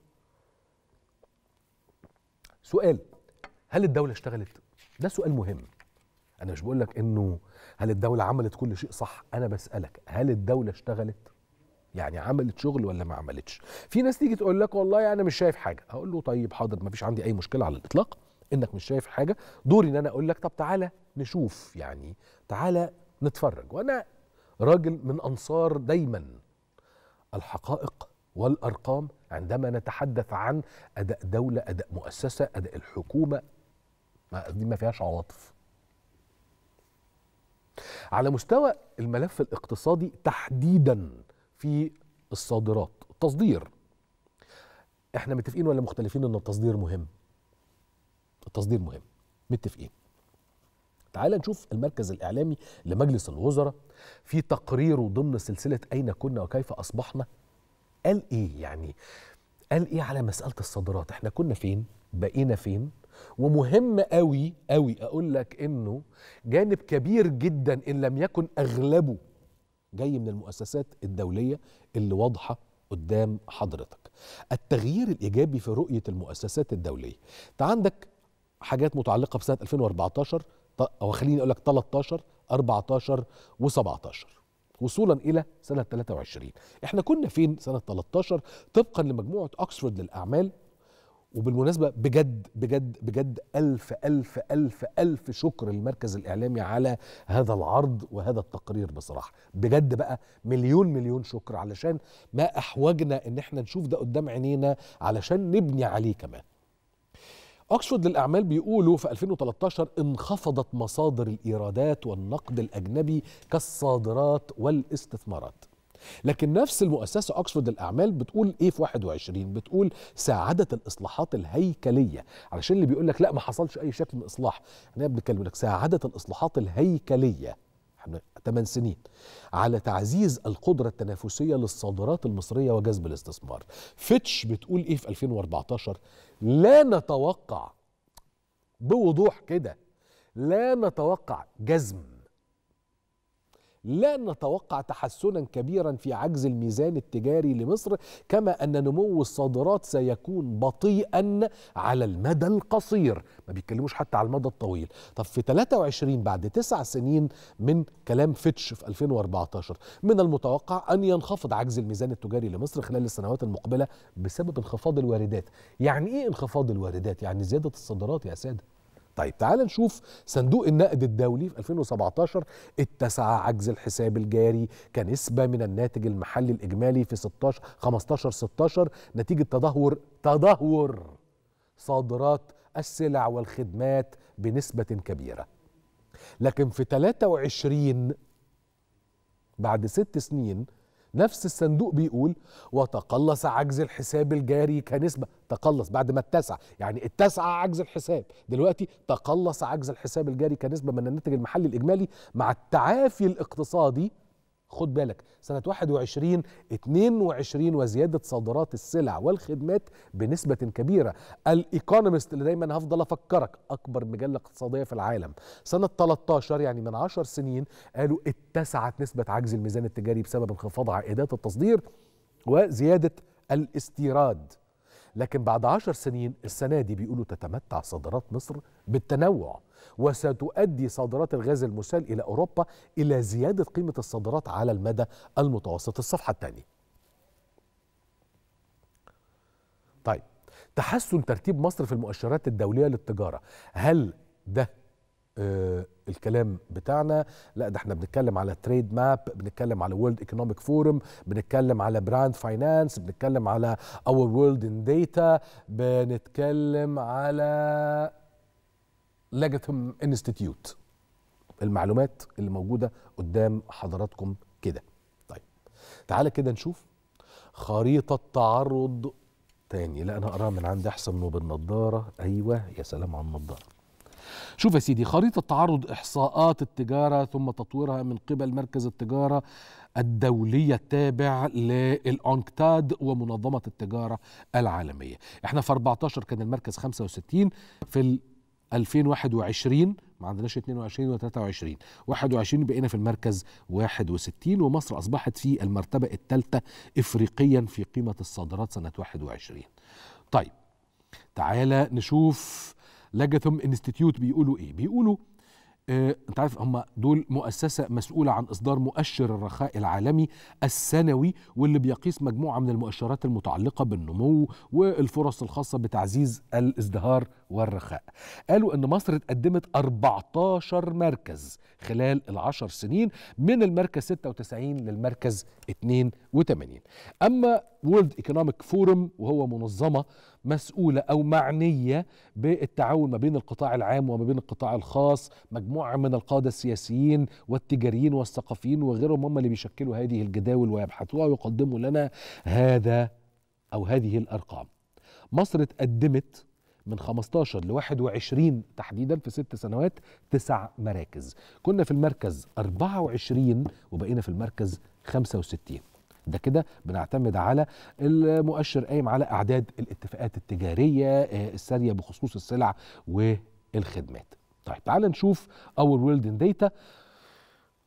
سؤال هل الدولة اشتغلت؟ ده سؤال مهم أنا مش بقول لك إنه هل الدولة عملت كل شيء صح أنا بسألك هل الدولة اشتغلت؟ يعني عملت شغل ولا ما عملتش في ناس تيجي تقول لك والله انا مش شايف حاجه هقول له طيب حاضر ما فيش عندي اي مشكله على الاطلاق انك مش شايف حاجه دوري ان انا اقول لك طب تعالى نشوف يعني تعالى نتفرج وانا راجل من انصار دايما الحقائق والارقام عندما نتحدث عن اداء دوله اداء مؤسسه اداء الحكومه ما دي ما فيهاش عواطف على مستوى الملف الاقتصادي تحديدا في الصادرات التصدير احنا متفقين ولا مختلفين ان التصدير مهم التصدير مهم متفقين تعال نشوف المركز الإعلامي لمجلس الوزراء في تقريره ضمن سلسلة أين كنا وكيف أصبحنا قال إيه يعني قال إيه على مسألة الصادرات إحنا كنا فين بقينا فين ومهم قوي قوي أقول لك إنه جانب كبير جدا إن لم يكن أغلبه جاي من المؤسسات الدولية اللي واضحة قدام حضرتك التغيير الإيجابي في رؤية المؤسسات الدولية أنت عندك حاجات متعلقه بسنه 2014 او خليني اقول لك 13 14 و17 وصولا الى سنه 23 احنا كنا فين سنه 13 طبقا لمجموعه اكسفورد للاعمال وبالمناسبه بجد بجد بجد الف الف الف الف شكر للمركز الاعلامي على هذا العرض وهذا التقرير بصراحه بجد بقى مليون مليون شكر علشان ما احوجنا ان احنا نشوف ده قدام عينينا علشان نبني عليه كمان أكسفورد للأعمال بيقولوا في 2013 انخفضت مصادر الإيرادات والنقد الأجنبي كالصادرات والاستثمارات لكن نفس المؤسسة أكسفورد للأعمال بتقول إيه في 21 بتقول ساعدت الإصلاحات الهيكلية علشان اللي بيقول لك لا ما حصلش أي شكل من إصلاح احنا بنتكلم لك ساعدت الإصلاحات الهيكلية احنا 8 سنين على تعزيز القدرة التنافسية للصادرات المصرية وجذب الاستثمار فيتش بتقول إيه في 2014 لا نتوقع بوضوح كده لا نتوقع جزم لا نتوقع تحسنا كبيرا في عجز الميزان التجاري لمصر كما ان نمو الصادرات سيكون بطيئا على المدى القصير ما بيتكلموش حتى على المدى الطويل طب في 23 بعد تسع سنين من كلام فيتش في 2014 من المتوقع ان ينخفض عجز الميزان التجاري لمصر خلال السنوات المقبله بسبب انخفاض الواردات يعني ايه انخفاض الواردات يعني زياده الصادرات يا ساده طيب تعال نشوف صندوق النقد الدولي في 2017 اتسع عجز الحساب الجاري كنسبة من الناتج المحلي الإجمالي في 16 15 16 نتيجة تدهور تدهور صادرات السلع والخدمات بنسبة كبيرة لكن في 23 بعد ست سنين نفس الصندوق بيقول وتقلص عجز الحساب الجاري كنسبة تقلص بعد ما اتسع يعني اتسع عجز الحساب دلوقتي تقلص عجز الحساب الجاري كنسبة من الناتج المحلي الإجمالي مع التعافي الاقتصادي خد بالك سنة 21 22 وزيادة صادرات السلع والخدمات بنسبة كبيرة الإيكونومست اللي دايما هفضل أفكرك أكبر مجلة اقتصادية في العالم سنة 13 يعني من 10 سنين قالوا اتسعت نسبة عجز الميزان التجاري بسبب انخفاض عائدات التصدير وزيادة الاستيراد لكن بعد 10 سنين السنة دي بيقولوا تتمتع صادرات مصر بالتنوع وستؤدي صادرات الغاز المسال إلى أوروبا إلى زيادة قيمة الصادرات على المدى المتوسط الصفحة الثانية طيب تحسن ترتيب مصر في المؤشرات الدولية للتجارة هل ده آه الكلام بتاعنا لا ده احنا بنتكلم على تريد ماب بنتكلم على وورلد ايكونوميك فورم بنتكلم على براند فاينانس بنتكلم على اور وورلد ان داتا بنتكلم على لاجتهم انستيتيوت المعلومات اللي موجوده قدام حضراتكم كده طيب تعالى كده نشوف خريطه تعرض تاني لا انا اقراها من عند احسن وبالنضاره ايوه يا سلام على النضاره شوف يا سيدي خريطة تعرض إحصاءات التجارة ثم تطويرها من قبل مركز التجارة الدولية التابع للأنكتاد ومنظمة التجارة العالمية احنا في 14 كان المركز 65 في 2021 ما عندناش 22 ولا 23 21 بقينا في المركز 61 ومصر اصبحت في المرتبه الثالثه افريقيا في قيمه الصادرات سنه 21 طيب تعالى نشوف لاجاثوم انستيتيوت بيقولوا ايه بيقولوا آه، انت عارف هم دول مؤسسه مسؤوله عن اصدار مؤشر الرخاء العالمي السنوي واللي بيقيس مجموعه من المؤشرات المتعلقه بالنمو والفرص الخاصه بتعزيز الازدهار والرخاء. قالوا ان مصر اتقدمت 14 مركز خلال العشر سنين من المركز 96 للمركز 82. اما وورلد ايكونوميك فورم وهو منظمه مسؤولة أو معنية بالتعاون ما بين القطاع العام وما بين القطاع الخاص مجموعة من القادة السياسيين والتجاريين والثقافيين وغيرهم هم اللي بيشكلوا هذه الجداول ويبحثوها ويقدموا لنا هذا أو هذه الأرقام مصر تقدمت من 15 ل 21 تحديدا في ست سنوات تسع مراكز كنا في المركز 24 وبقينا في المركز 65 ده كده بنعتمد على المؤشر قايم على اعداد الاتفاقات التجاريه آه، الساريه بخصوص السلع والخدمات طيب تعال نشوف اور ويلدن داتا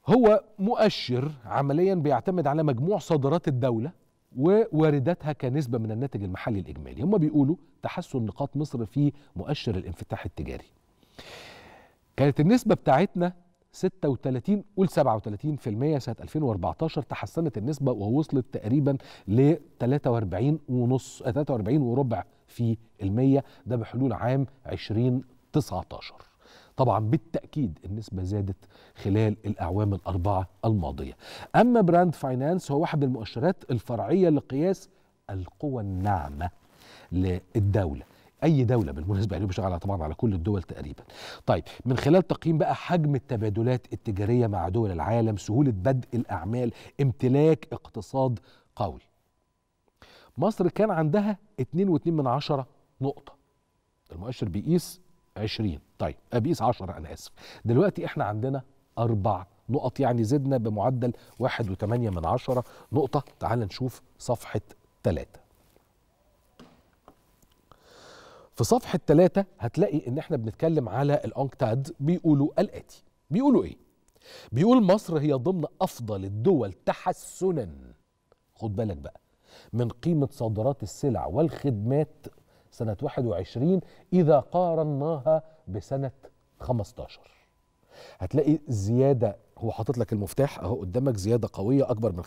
هو مؤشر عمليا بيعتمد على مجموع صادرات الدوله ووارداتها كنسبه من الناتج المحلي الاجمالي هم بيقولوا تحسن نقاط مصر في مؤشر الانفتاح التجاري كانت النسبه بتاعتنا 36 قول 37% سنه 2014 تحسنت النسبه ووصلت تقريبا ل 43 ونص 43 آه، وربع في المية ده بحلول عام 2019 طبعا بالتأكيد النسبة زادت خلال الأعوام الأربعة الماضية أما براند فاينانس هو واحد من المؤشرات الفرعية لقياس القوى الناعمة للدولة اي دوله بالمناسبه يعني بيشتغل طبعا على كل الدول تقريبا طيب من خلال تقييم بقى حجم التبادلات التجاريه مع دول العالم سهوله بدء الاعمال امتلاك اقتصاد قوي مصر كان عندها 2.2 من عشرة نقطة المؤشر بيقيس 20 طيب آه، بيقيس 10 أنا آسف دلوقتي إحنا عندنا أربع نقط يعني زدنا بمعدل 1.8 من عشرة نقطة تعال نشوف صفحة 3 في صفحة ثلاثة هتلاقي إن إحنا بنتكلم على الأنكتاد بيقولوا الآتي بيقولوا إيه؟ بيقول مصر هي ضمن أفضل الدول تحسنا خد بالك بقى من قيمة صادرات السلع والخدمات سنة 21 إذا قارناها بسنة 15 هتلاقي زيادة هو حاطط لك المفتاح أهو قدامك زيادة قوية أكبر من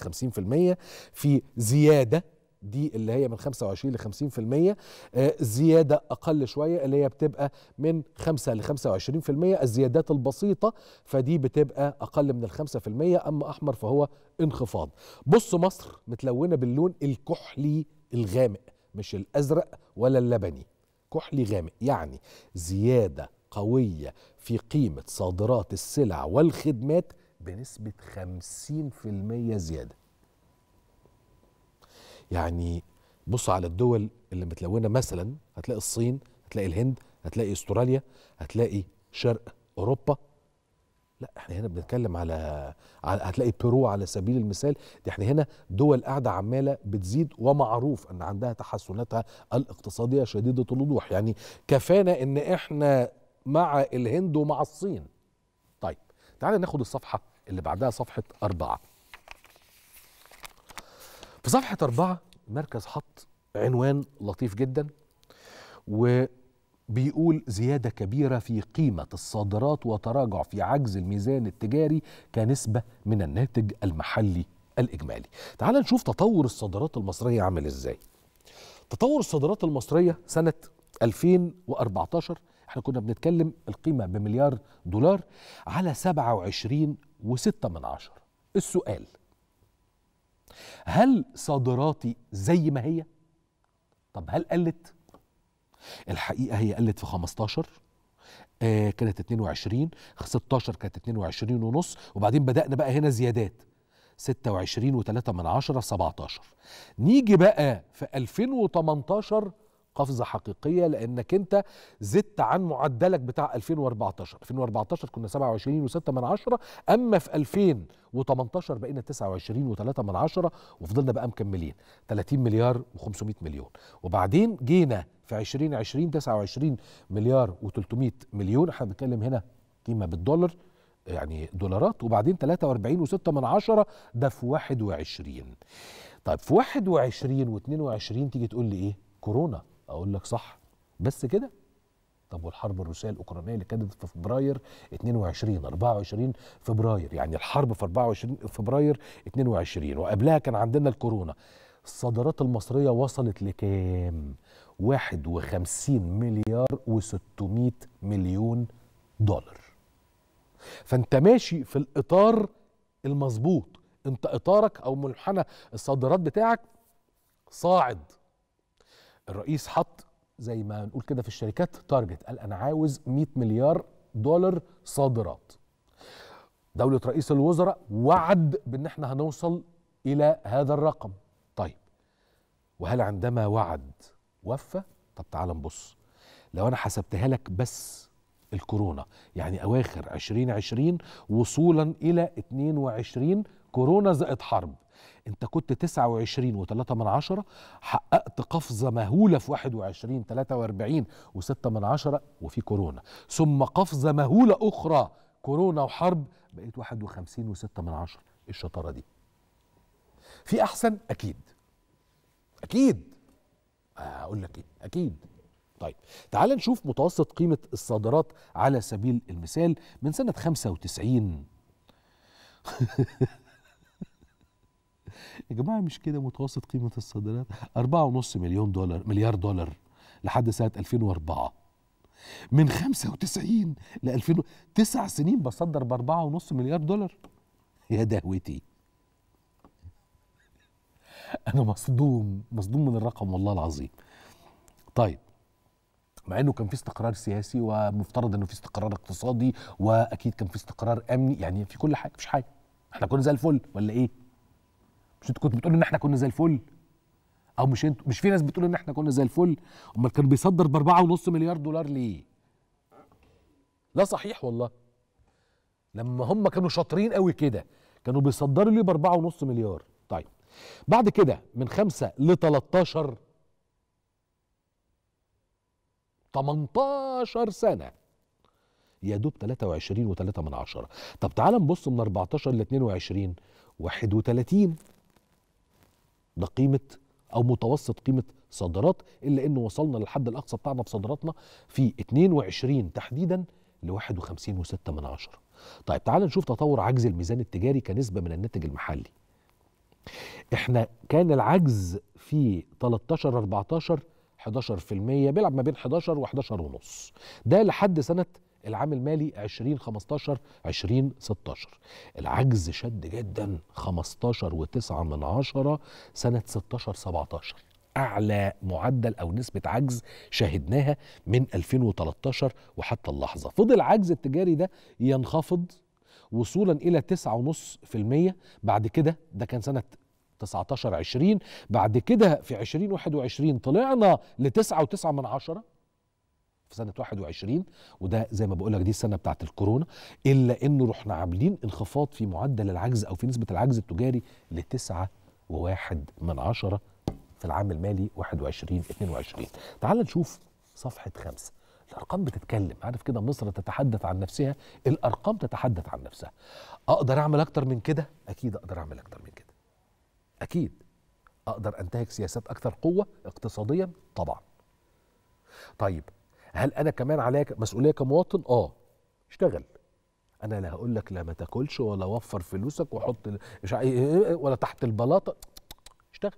50% في زيادة دي اللي هي من 25 ل 50% آه، زياده اقل شويه اللي هي بتبقى من 5 ل 25% الزيادات البسيطه فدي بتبقى اقل من ال 5% اما احمر فهو انخفاض بص مصر متلونه باللون الكحلي الغامق مش الازرق ولا اللبني كحلي غامق يعني زياده قويه في قيمه صادرات السلع والخدمات بنسبه 50% زياده يعني بص على الدول اللي متلونه مثلا هتلاقي الصين هتلاقي الهند هتلاقي استراليا هتلاقي شرق اوروبا لا احنا هنا بنتكلم على هتلاقي بيرو على سبيل المثال دي احنا هنا دول قاعده عماله بتزيد ومعروف ان عندها تحسناتها الاقتصاديه شديده الوضوح يعني كفانا ان احنا مع الهند ومع الصين طيب تعالى ناخد الصفحه اللي بعدها صفحه أربعة في صفحة أربعة مركز حط عنوان لطيف جدا وبيقول زيادة كبيرة في قيمة الصادرات وتراجع في عجز الميزان التجاري كنسبة من الناتج المحلي الإجمالي تعال نشوف تطور الصادرات المصرية عامل إزاي تطور الصادرات المصرية سنة 2014 احنا كنا بنتكلم القيمة بمليار دولار على 27.6 من عشر السؤال هل صادراتي زي ما هي طب هل قلت الحقيقه هي قلت في 15 آه كانت 22 16 كانت 22 ونص وبعدين بدأنا بقى هنا زيادات 26 و3 من 10 17 نيجي بقى في 2018 قفزه حقيقيه لانك انت زدت عن معدلك بتاع 2014 2014 كنا 27 و6 من عشرة اما في 2018 بقينا 29 و3 من عشرة وفضلنا بقى مكملين 30 مليار و500 مليون وبعدين جينا في 2020 29 مليار و300 مليون احنا بنتكلم هنا قيمه بالدولار يعني دولارات وبعدين 43 و6 من عشرة ده في 21 طيب في 21 و22 تيجي تقول لي ايه كورونا اقول لك صح بس كده طب والحرب الروسيه الاوكرانيه اللي كانت في فبراير 22 24 فبراير يعني الحرب في 24 فبراير 22 وقبلها كان عندنا الكورونا الصادرات المصريه وصلت لكام 51 مليار و600 مليون دولار فانت ماشي في الاطار المظبوط انت اطارك او منحنى الصادرات بتاعك صاعد الرئيس حط زي ما نقول كده في الشركات تارجت قال انا عاوز 100 مليار دولار صادرات دولة رئيس الوزراء وعد بان احنا هنوصل الى هذا الرقم طيب وهل عندما وعد وفى طب تعال نبص لو انا حسبتها لك بس الكورونا يعني اواخر 2020 وصولا الى 22 كورونا زائد حرب انت كنت 29 و3 من عشرة حققت قفزة مهولة في 21 43 و6 من عشرة وفي كورونا ثم قفزة مهولة أخرى كورونا وحرب بقيت 51 و6 من عشرة إيه الشطارة دي في أحسن أكيد أكيد أقول لك إيه أكيد طيب تعال نشوف متوسط قيمة الصادرات على سبيل المثال من سنة 95 يا جماعه مش كده متوسط قيمه الصادرات 4.5 مليون دولار مليار دولار لحد سنه 2004 من 95 ل 2000 تسع سنين بصدر ب 4.5 مليار دولار يا دهوتي انا مصدوم مصدوم من الرقم والله العظيم طيب مع انه كان في استقرار سياسي ومفترض انه في استقرار اقتصادي واكيد كان في استقرار امني يعني في كل حاجه مفيش حاجه احنا كنا زي الفل ولا ايه مش انتوا كنت بتقول ان احنا كنا زي الفل او مش انتوا مش في ناس بتقول ان احنا كنا زي الفل امال كان بيصدر ب 4.5 مليار دولار ليه لا صحيح والله لما هم كانوا شاطرين قوي كده كانوا بيصدروا ليه ب 4.5 مليار طيب بعد كده من 5 ل 13 18 سنه يا دوب 23 و3 من عشرة طب تعال نبص من 14 ل 22 31 ده قيمه او متوسط قيمه صادرات الا انه وصلنا للحد الاقصى بتاعنا في صادراتنا في 22 تحديدا ل 51.6 من عشرة طيب تعال نشوف تطور عجز الميزان التجاري كنسبه من الناتج المحلي احنا كان العجز في 13 14 11% بيلعب ما بين 11 و 11 ونص ده لحد سنه العام المالي 2015 2016 العجز شد جدا 15 و9 من عشرة سنة 16 17 أعلى معدل أو نسبة عجز شاهدناها من 2013 وحتى اللحظة فضل العجز التجاري ده ينخفض وصولا إلى 9.5% بعد كده ده كان سنة 19 20 بعد كده في 2021 طلعنا ل 9.9 من عشرة في سنه 21 وده زي ما بقول لك دي السنه بتاعت الكورونا الا انه رحنا عاملين انخفاض في معدل العجز او في نسبه العجز التجاري ل 9.1 من عشرة في العام المالي 21 22 تعال نشوف صفحه خمسة الارقام بتتكلم عارف كده مصر تتحدث عن نفسها الارقام تتحدث عن نفسها اقدر اعمل اكتر من كده اكيد اقدر اعمل اكتر من كده اكيد اقدر انتهك سياسات اكثر قوه اقتصاديا طبعا طيب هل انا كمان عليا مسؤوليه كمواطن اه اشتغل انا لا هقول لك لا ما تاكلش ولا وفر فلوسك وحط مش إيه، إيه، إيه، ولا تحت البلاطه اشتغل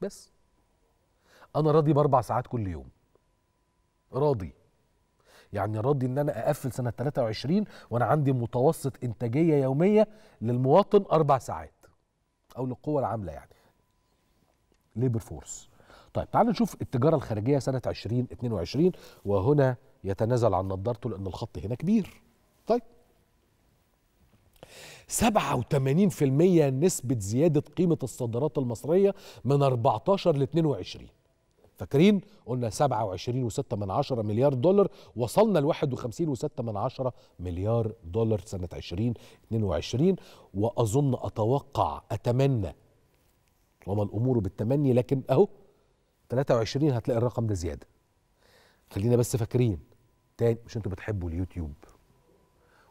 بس انا راضي باربع ساعات كل يوم راضي يعني راضي ان انا اقفل سنه 23 وانا عندي متوسط انتاجيه يوميه للمواطن اربع ساعات او للقوه العامله يعني ليبر فورس طيب تعالوا نشوف التجارة الخارجية سنة 2022 وهنا يتنازل عن نظارته لأن الخط هنا كبير طيب 87% نسبة زيادة قيمة الصادرات المصرية من 14 ل 22 فاكرين قلنا 27.6 من عشرة مليار دولار وصلنا ل 51.6 من عشرة مليار دولار سنة 2022 وأظن أتوقع أتمنى وما الأمور بالتمني لكن أهو 23 هتلاقي الرقم ده زياده خلينا بس فاكرين تاني مش انتوا بتحبوا اليوتيوب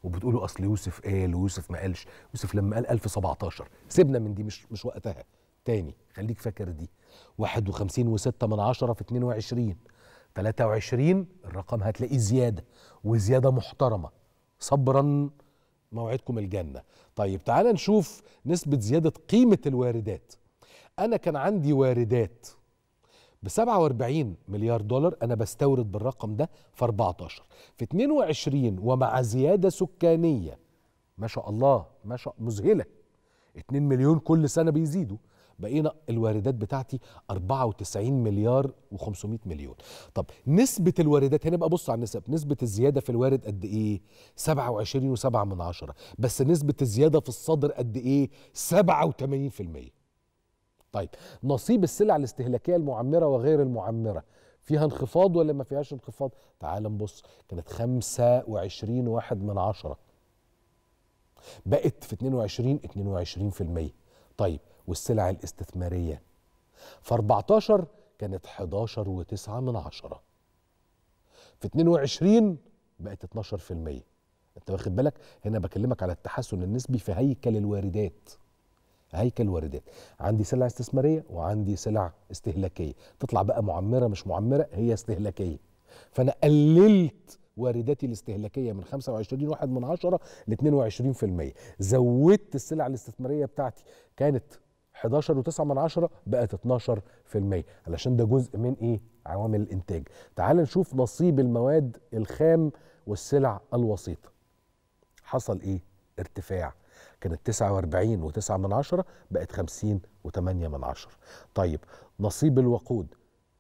وبتقولوا اصل يوسف قال ويوسف ما قالش يوسف لما قال 1017 سيبنا من دي مش مش وقتها تاني خليك فاكر دي 51 و6 من 10 في 22 23 الرقم هتلاقيه زياده وزياده محترمه صبرا موعدكم الجنه طيب تعال نشوف نسبه زياده قيمه الواردات انا كان عندي واردات ب 47 مليار دولار انا بستورد بالرقم ده في 14 في 22 ومع زياده سكانيه ما شاء الله ما شاء مذهله 2 مليون كل سنه بيزيدوا بقينا الواردات بتاعتي 94 مليار و500 مليون طب نسبة الواردات هنا بقى بص على النسب نسبة الزيادة في الوارد قد ايه 27.7 بس نسبة الزيادة في الصادر قد ايه 87% طيب نصيب السلع الاستهلاكيه المعمره وغير المعمره فيها انخفاض ولا ما فيهاش انخفاض تعال نبص كانت 25 واحد من عشرة بقت في 22 22% طيب والسلع الاستثمارية في 14 كانت 11 وتسعة من عشرة في 22 بقت 12% انت واخد بالك هنا بكلمك على التحسن النسبي في هيكل الواردات هيكل واردات عندي سلع استثماريه وعندي سلع استهلاكيه تطلع بقى معمره مش معمره هي استهلاكيه فانا قللت وارداتي الاستهلاكيه من 25 واحد من عشرة ل 22% زودت السلع الاستثماريه بتاعتي كانت 11 و9 من عشرة بقت 12% علشان ده جزء من ايه عوامل الانتاج تعال نشوف نصيب المواد الخام والسلع الوسيطه حصل ايه ارتفاع كانت 49 وتسعة من عشرة بقت 50 وتمانية من عشرة طيب نصيب الوقود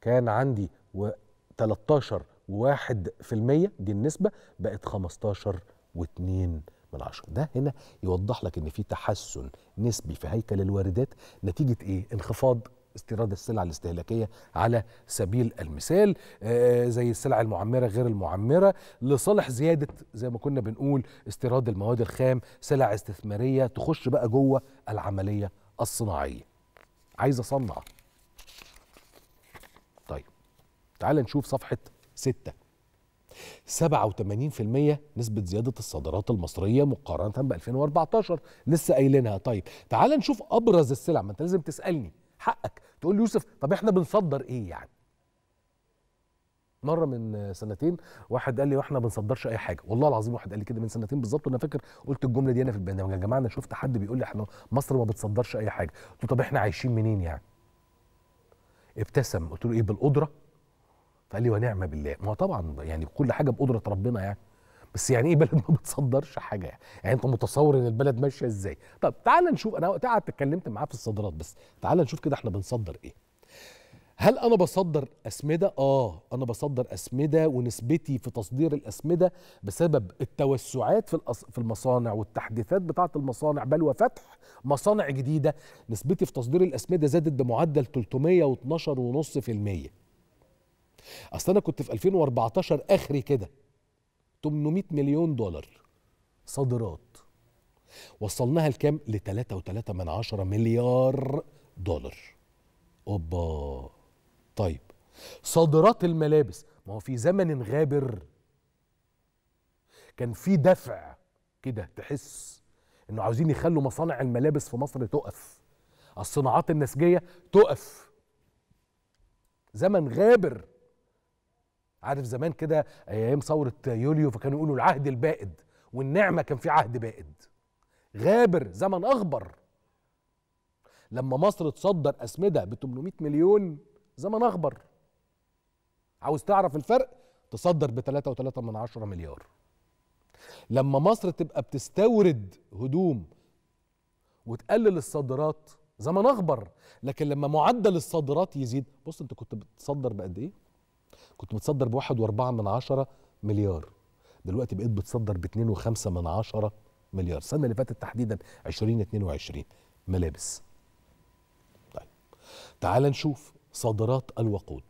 كان عندي و 13 واحد في دي النسبة بقت 15 واتنين من عشرة ده هنا يوضح لك ان في تحسن نسبي في هيكل الواردات نتيجة ايه انخفاض استيراد السلع الاستهلاكيه على سبيل المثال آه، زي السلع المعمره غير المعمره لصالح زياده زي ما كنا بنقول استيراد المواد الخام سلع استثماريه تخش بقى جوه العمليه الصناعيه عايز اصنع طيب تعال نشوف صفحه 6 87% نسبة زيادة الصادرات المصرية مقارنة ب 2014 لسه قايلينها طيب تعال نشوف أبرز السلع ما أنت لازم تسألني حقك تقول لي يوسف طب احنا بنصدر ايه يعني مره من سنتين واحد قال لي واحنا ما بنصدرش اي حاجه والله العظيم واحد قال لي كده من سنتين بالظبط وانا فاكر قلت الجمله دي انا في البرنامج يا جماعه انا شفت حد بيقول لي احنا مصر ما بتصدرش اي حاجه قلت له طب احنا عايشين منين يعني ابتسم قلت له ايه بالقدره فقال لي ونعم بالله ما هو طبعا يعني كل حاجه بقدره ربنا يعني بس يعني ايه بلد ما بتصدرش حاجه يعني, يعني انت متصور ان البلد ماشيه ازاي طب تعال نشوف انا قعدت اتكلمت معاه في الصادرات بس تعال نشوف كده احنا بنصدر ايه هل انا بصدر اسمده اه انا بصدر اسمده ونسبتي في تصدير الاسمده بسبب التوسعات في الأص... في المصانع والتحديثات بتاعه المصانع بل وفتح مصانع جديده نسبتي في تصدير الاسمده زادت بمعدل 312.5% اصل انا كنت في 2014 اخري كده 800 مليون دولار صادرات وصلناها لكام ل 3.3 من عشرة مليار دولار اوبا طيب صادرات الملابس ما هو في زمن غابر كان في دفع كده تحس انه عاوزين يخلوا مصانع الملابس في مصر تقف الصناعات النسجيه تقف زمن غابر عارف زمان كده ايام ثوره يوليو فكانوا يقولوا العهد البائد والنعمه كان في عهد بائد غابر زمن اخبر لما مصر تصدر اسمده ب 800 مليون زمن اخبر عاوز تعرف الفرق تصدر ب 3.3 مليار لما مصر تبقى بتستورد هدوم وتقلل الصادرات زمن اخبر لكن لما معدل الصادرات يزيد بص انت كنت بتصدر بقد ايه كنت متصدر بواحد واربعة من عشرة مليار دلوقتي بقيت بتصدر باتنين وخمسة من عشرة مليار السنة اللي فاتت تحديدا عشرين اتنين وعشرين ملابس طيب تعال نشوف صادرات الوقود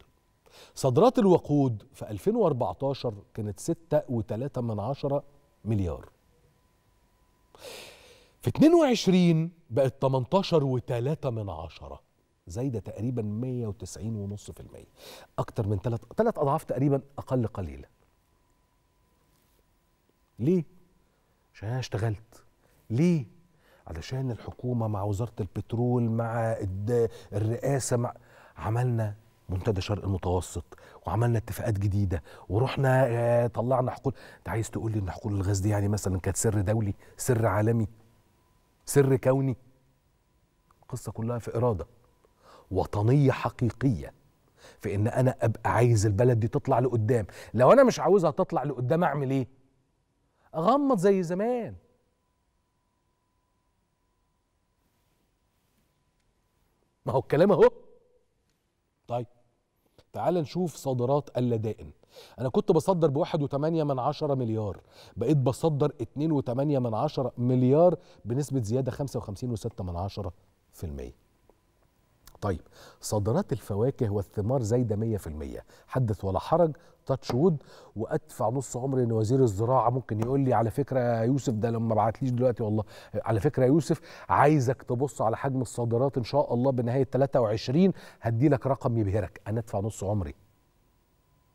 صادرات الوقود في 2014 كانت 6.3 من عشرة مليار في 22 بقت 18 و3 من عشرة زايده تقريبا 190.5% اكتر من ثلاث ثلاث اضعاف تقريبا اقل قليلة ليه عشان انا اشتغلت ليه علشان الحكومه مع وزاره البترول مع الرئاسه مع عملنا منتدى شرق المتوسط وعملنا اتفاقات جديده ورحنا آه، طلعنا حقول انت عايز تقول لي ان حقول الغاز دي يعني مثلا كانت سر دولي سر عالمي سر كوني القصه كلها في اراده وطنيه حقيقيه في ان انا ابقى عايز البلد دي تطلع لقدام لو انا مش عاوزها تطلع لقدام اعمل ايه اغمض زي زمان ما هو الكلام اهو طيب تعال نشوف صادرات اللدائن انا كنت بصدر بواحد وثمانية من عشرة مليار بقيت بصدر اتنين وثمانية من عشرة مليار بنسبة زيادة خمسة وخمسين وستة من عشرة في المية طيب صادرات الفواكه والثمار زايده 100% حدث ولا حرج تاتش وود وادفع نص عمري ان وزير الزراعه ممكن يقول لي على فكره يا يوسف ده لما بعتليش دلوقتي والله على فكره يا يوسف عايزك تبص على حجم الصادرات ان شاء الله بنهايه 23 هدي لك رقم يبهرك انا ادفع نص عمري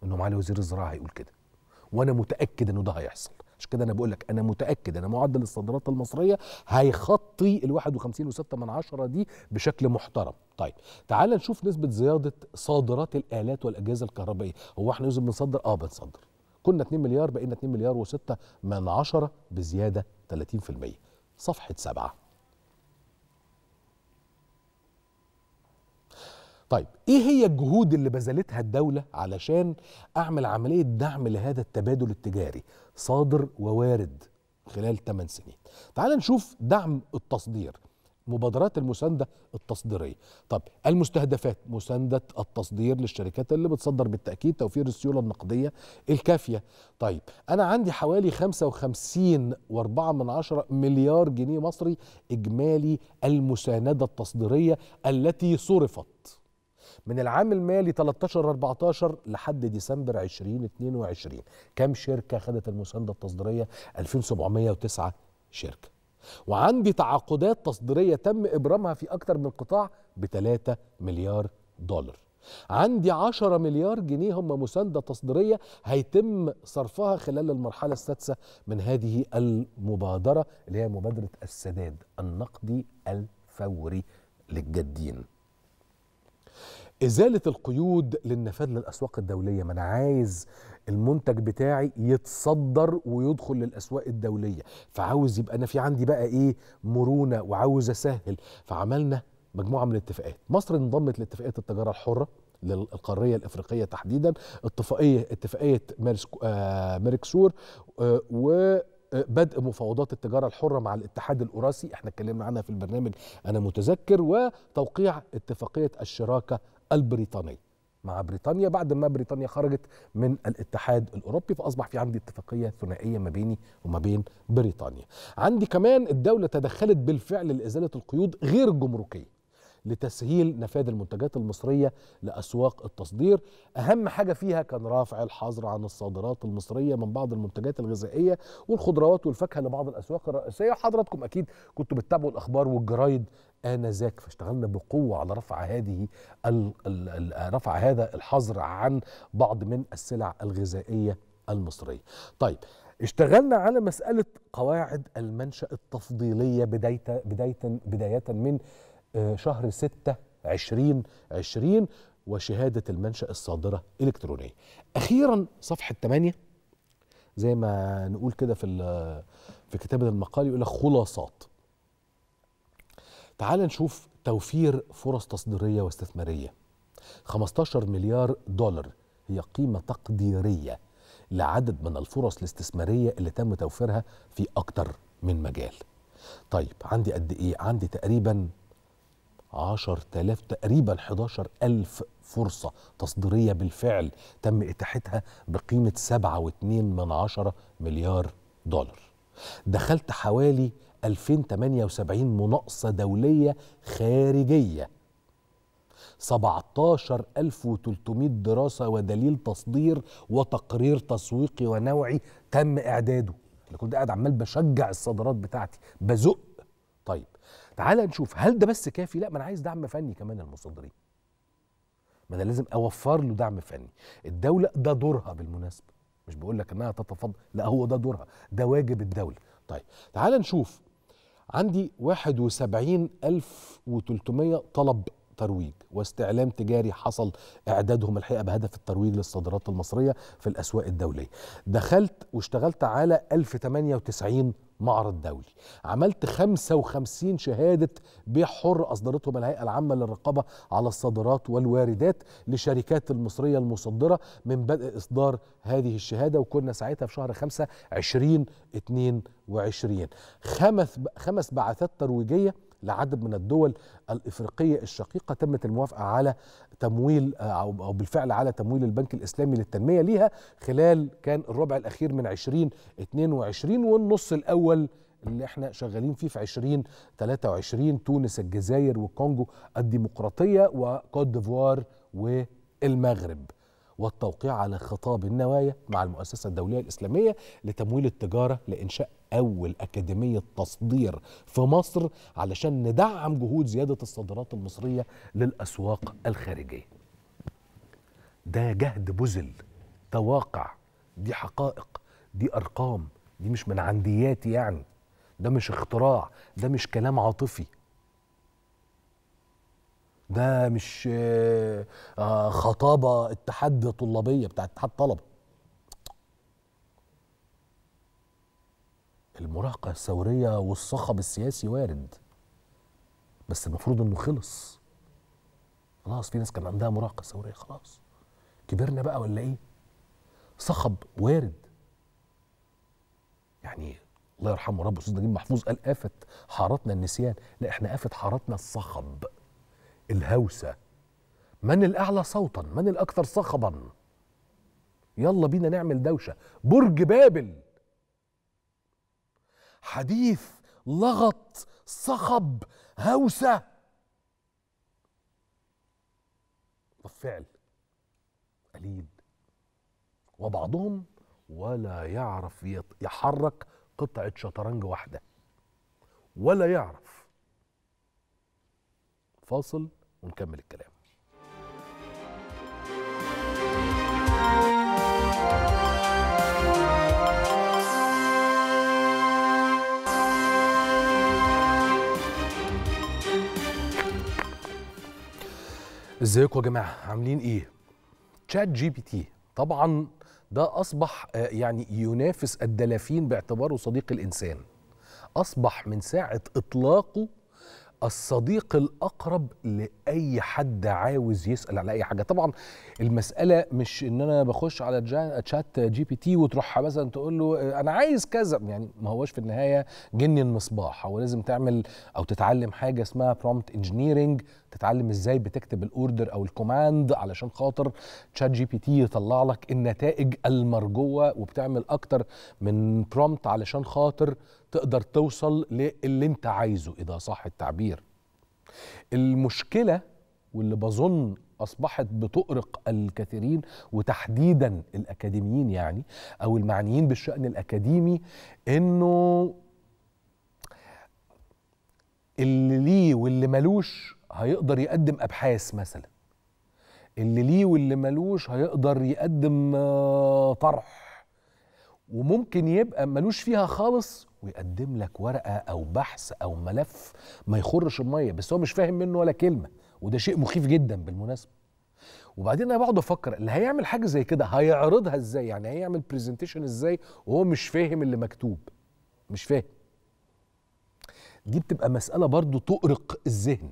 انه معالي وزير الزراعه هيقول كده وانا متاكد انه ده هيحصل عشان كده انا بقول لك انا متاكد ان معدل الصادرات المصريه هيخطي ال 51.6 دي بشكل محترم طيب تعال نشوف نسبه زياده صادرات الالات والاجهزه الكهربائيه هو احنا لازم بنصدر اه بنصدر كنا 2 مليار بقينا 2 مليار و6 من عشرة بزياده 30% صفحه 7 طيب ايه هي الجهود اللي بذلتها الدوله علشان اعمل عمليه دعم لهذا التبادل التجاري صادر ووارد خلال 8 سنين تعال نشوف دعم التصدير مبادرات المساندة التصديرية طب المستهدفات مساندة التصدير للشركات اللي بتصدر بالتأكيد توفير السيولة النقدية الكافية طيب أنا عندي حوالي 55 من عشرة مليار جنيه مصري إجمالي المساندة التصديرية التي صرفت من العام المالي 13 14 لحد ديسمبر 2022 كم شركه خدت المسانده التصديريه 2709 شركه وعندي تعاقدات تصديريه تم ابرامها في اكثر من قطاع ب 3 مليار دولار عندي 10 مليار جنيه هم مسانده تصديريه هيتم صرفها خلال المرحله السادسه من هذه المبادره اللي هي مبادره السداد النقدي الفوري للجادين ازاله القيود للنفاذ للاسواق الدوليه ما انا عايز المنتج بتاعي يتصدر ويدخل للاسواق الدوليه فعاوز يبقى انا في عندي بقى ايه مرونه وعاوز اسهل فعملنا مجموعه من الاتفاقات مصر انضمت لاتفاقيات التجاره الحره للقارية الإفريقية تحديدا اتفاقية اتفاقية ميركسور آه، آه، و آه، بدء مفاوضات التجاره الحره مع الاتحاد الاوراسي احنا اتكلمنا عنها في البرنامج انا متذكر وتوقيع اتفاقيه الشراكه البريطانية مع بريطانيا بعد ما بريطانيا خرجت من الاتحاد الاوروبي فاصبح في عندي اتفاقيه ثنائيه ما بيني وما بين بريطانيا. عندي كمان الدوله تدخلت بالفعل لازاله القيود غير الجمركيه لتسهيل نفاذ المنتجات المصريه لاسواق التصدير، اهم حاجه فيها كان رافع الحظر عن الصادرات المصريه من بعض المنتجات الغذائيه والخضروات والفاكهه لبعض الاسواق الرئيسيه، وحضراتكم اكيد كنتوا بتتابعوا الاخبار والجرايد آنذاك فاشتغلنا بقوة على رفع هذه رفع هذا الحظر عن بعض من السلع الغذائية المصرية طيب اشتغلنا على مسألة قواعد المنشأ التفضيلية بداية, بداية, بداية من آه، شهر 6 2020 وشهادة المنشأ الصادرة إلكترونية أخيرا صفحة 8 زي ما نقول كده في في كتابة المقال يقول لك خلاصات تعال نشوف توفير فرص تصديرية واستثمارية 15 مليار دولار هي قيمة تقديرية لعدد من الفرص الاستثمارية اللي تم توفيرها في أكتر من مجال طيب عندي قد إيه؟ عندي تقريبا 10000 تقريبا 11000 فرصة تصديرية بالفعل تم إتاحتها بقيمة 7.2 مليار دولار دخلت حوالي 2078 مناقصة دولية خارجية 17300 دراسة ودليل تصدير وتقرير تسويقي ونوعي تم إعداده أنا كنت قاعد عمال بشجع الصدرات بتاعتي بزق طيب تعال نشوف هل ده بس كافي لا ما أنا عايز دعم فني كمان المصدرين ما أنا لازم أوفر له دعم فني الدولة ده دورها بالمناسبة مش بقول لك انها تتفضل لا هو ده دورها ده واجب الدوله طيب تعال نشوف عندي 71300 طلب ترويج واستعلام تجاري حصل اعدادهم الحقيقه بهدف الترويج للصادرات المصريه في الاسواق الدوليه دخلت واشتغلت على 1098 معرض دولي عملت 55 شهادة بيع حر أصدرتهم الهيئة العامة للرقابة على الصادرات والواردات لشركات المصرية المصدرة من بدء إصدار هذه الشهادة وكنا ساعتها في شهر 5 2022 خمس خمس بعثات ترويجية لعدد من الدول الافريقيه الشقيقه تمت الموافقه على تمويل آه، او بالفعل على تمويل البنك الاسلامي للتنميه ليها خلال كان الربع الاخير من 2022 والنص الاول اللي احنا شغالين فيه في 2023 تونس الجزائر والكونجو الديمقراطيه وكوت ديفوار والمغرب والتوقيع على خطاب النوايا مع المؤسسه الدوليه الاسلاميه لتمويل التجاره لانشاء أول أكاديمية تصدير في مصر علشان ندعم جهود زيادة الصادرات المصرية للأسواق الخارجية ده جهد بذل تواقع دي حقائق دي أرقام دي مش من عندياتي يعني ده مش اختراع ده مش كلام عاطفي ده مش آه، خطابة اتحاد طلابية بتاع اتحاد طلبة المراهقه الثوريه والصخب السياسي وارد بس المفروض انه خلص خلاص في ناس كان عندها مراهقه ثوريه خلاص كبرنا بقى ولا ايه صخب وارد يعني الله يرحمه رب الاستاذ نجيب محفوظ قال آفة حارتنا النسيان لا احنا آفة حارتنا الصخب الهوسة من الأعلى صوتا من الأكثر صخبا يلا بينا نعمل دوشة برج بابل حديث لغط صخب هوسة الفعل قليل وبعضهم ولا يعرف يحرك قطعة شطرنج واحدة ولا يعرف فاصل ونكمل الكلام ازيكم يا جماعه عاملين ايه تشات جي بي تي طبعا ده اصبح آه، يعني ينافس الدلافين باعتباره صديق الانسان اصبح من ساعه اطلاقه الصديق الاقرب لاي حد عاوز يسال على اي حاجه طبعا المساله مش ان انا بخش على تشات جي بي تي وتروح مثلا تقول له آه، انا عايز كذا يعني ما هوش في النهايه جني المصباح هو لازم تعمل او تتعلم حاجه اسمها برومبت انجينيرنج تتعلم ازاي بتكتب الاوردر او الكوماند علشان خاطر تشات جي بي تي يطلع لك النتائج المرجوه وبتعمل اكتر من برومت علشان خاطر تقدر توصل للي انت عايزه اذا صح التعبير المشكله واللي بظن اصبحت بتؤرق الكثيرين وتحديدا الاكاديميين يعني او المعنيين بالشان الاكاديمي انه اللي ليه واللي ملوش هيقدر يقدم ابحاث مثلا اللي ليه واللي ملوش هيقدر يقدم آه، طرح وممكن يبقى ملوش فيها خالص ويقدم لك ورقه او بحث او ملف ما يخرش الميه بس هو مش فاهم منه ولا كلمه وده شيء مخيف جدا بالمناسبه وبعدين انا بقعد افكر اللي هيعمل حاجه زي كده هيعرضها ازاي يعني هيعمل برزنتيشن ازاي وهو مش فاهم اللي مكتوب مش فاهم دي بتبقى مساله برضو تؤرق الذهن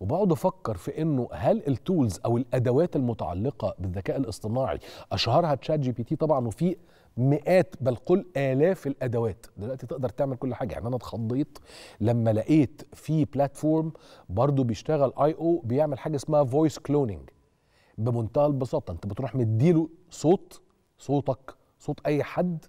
وبقعد افكر في انه هل التولز او الادوات المتعلقه بالذكاء الاصطناعي اشهرها تشات جي بي تي طبعا وفي مئات بل قل آلاف الأدوات دلوقتي تقدر تعمل كل حاجة يعني أنا اتخضيت لما لقيت في بلاتفورم برضو بيشتغل آي أو بيعمل حاجة اسمها فويس كلونينج بمنتهى البساطة أنت بتروح مديله صوت صوتك صوت أي حد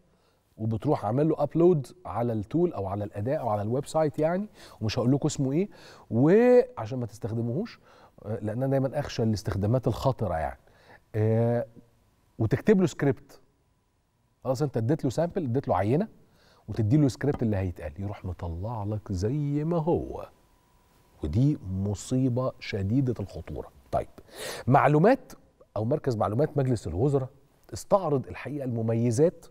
وبتروح عامل له ابلود على التول او على الاداء او على الويب سايت يعني ومش هقول لكم اسمه ايه وعشان ما تستخدموهوش آه، لان انا دايما اخشى الاستخدامات الخطره يعني آه، وتكتب له سكريبت خلاص انت اديت له سامبل اديت له عينه وتدي له سكريبت اللي هيتقال يروح مطلع لك زي ما هو ودي مصيبه شديده الخطوره طيب معلومات او مركز معلومات مجلس الوزراء استعرض الحقيقه المميزات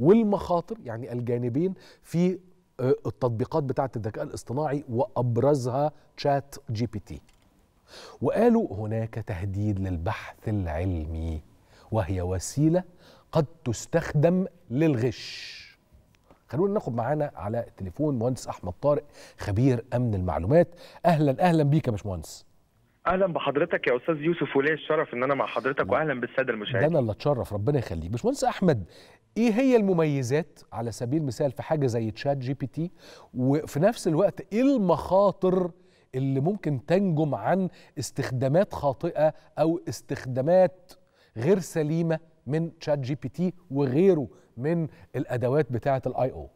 والمخاطر يعني الجانبين في آه، التطبيقات بتاعه الذكاء الاصطناعي وابرزها تشات جي بي تي وقالوا هناك تهديد للبحث العلمي وهي وسيله قد تستخدم للغش خلونا ناخد معانا على التليفون مهندس احمد طارق خبير امن المعلومات اهلا اهلا بيك يا باشمهندس اهلا بحضرتك يا استاذ يوسف ولي الشرف ان انا مع حضرتك نعم. واهلا بالساده المشاهدين انا اللي اتشرف ربنا يخليك باشمهندس احمد ايه هي المميزات على سبيل المثال في حاجه زي تشات جي بي تي وفي نفس الوقت ايه المخاطر اللي ممكن تنجم عن استخدامات خاطئه او استخدامات غير سليمه من تشات جي بي تي وغيره من الادوات بتاعه الاي او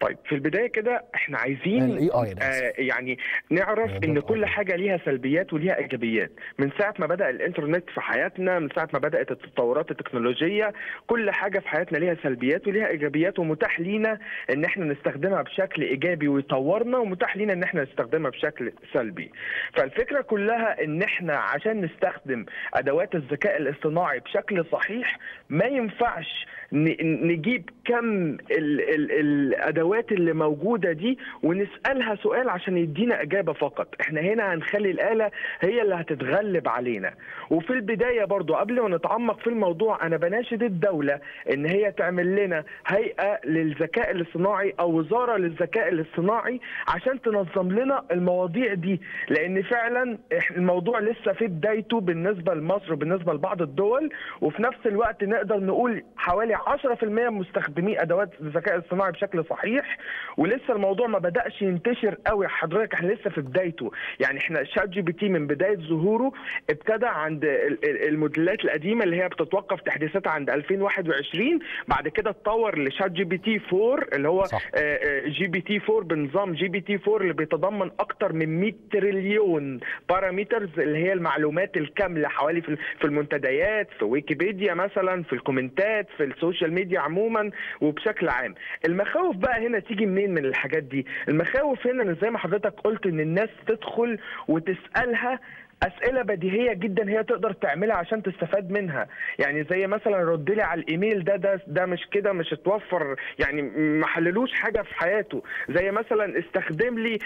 طيب في البدايه كده احنا عايزين يعني آه يعني نعرف يعني ان كل حاجه ليها سلبيات وليها ايجابيات من ساعه ما بدا الانترنت في حياتنا من ساعه ما بدات التطورات التكنولوجيه كل حاجه في حياتنا ليها سلبيات وليها ايجابيات ومتاح لينا ان احنا نستخدمها بشكل ايجابي ويطورنا ومتاح لينا ان احنا نستخدمها بشكل سلبي فالفكره كلها ان احنا عشان نستخدم ادوات الذكاء الاصطناعي بشكل صحيح ما ينفعش نجيب كم الادوات الادوات اللي موجوده دي ونسالها سؤال عشان يدينا اجابه فقط احنا هنا هنخلي الاله هي اللي هتتغلب علينا وفي البدايه برضو قبل ما نتعمق في الموضوع انا بناشد الدوله ان هي تعمل لنا هيئه للذكاء الاصطناعي او وزاره للذكاء الاصطناعي عشان تنظم لنا المواضيع دي لان فعلا الموضوع لسه في بدايته بالنسبه لمصر وبالنسبه لبعض الدول وفي نفس الوقت نقدر نقول حوالي 10% من مستخدمي ادوات الذكاء الاصطناعي بشكل صحيح صحيح ولسه الموضوع ما بداش ينتشر قوي حضرتك احنا لسه في بدايته يعني احنا شات جي بي تي من بدايه ظهوره ابتدى عند الموديلات القديمه اللي هي بتتوقف تحديثاتها عند 2021 بعد كده اتطور لشات جي بي تي 4 اللي هو صح. آه، آه، جي بي تي 4 بنظام جي بي تي 4 اللي بيتضمن اكتر من 100 تريليون باراميترز اللي هي المعلومات الكامله حوالي في المنتديات في ويكيبيديا مثلا في الكومنتات في السوشيال ميديا عموما وبشكل عام المخاوف بقى هنا تيجي منين من الحاجات دي المخاوف هنا زي ما حضرتك قلت ان الناس تدخل وتسالها اسئله بديهيه جدا هي تقدر تعملها عشان تستفاد منها يعني زي مثلا رد لي على الايميل ده ده ده مش كده مش اتوفر يعني ما حللوش حاجه في حياته زي مثلا استخدم لي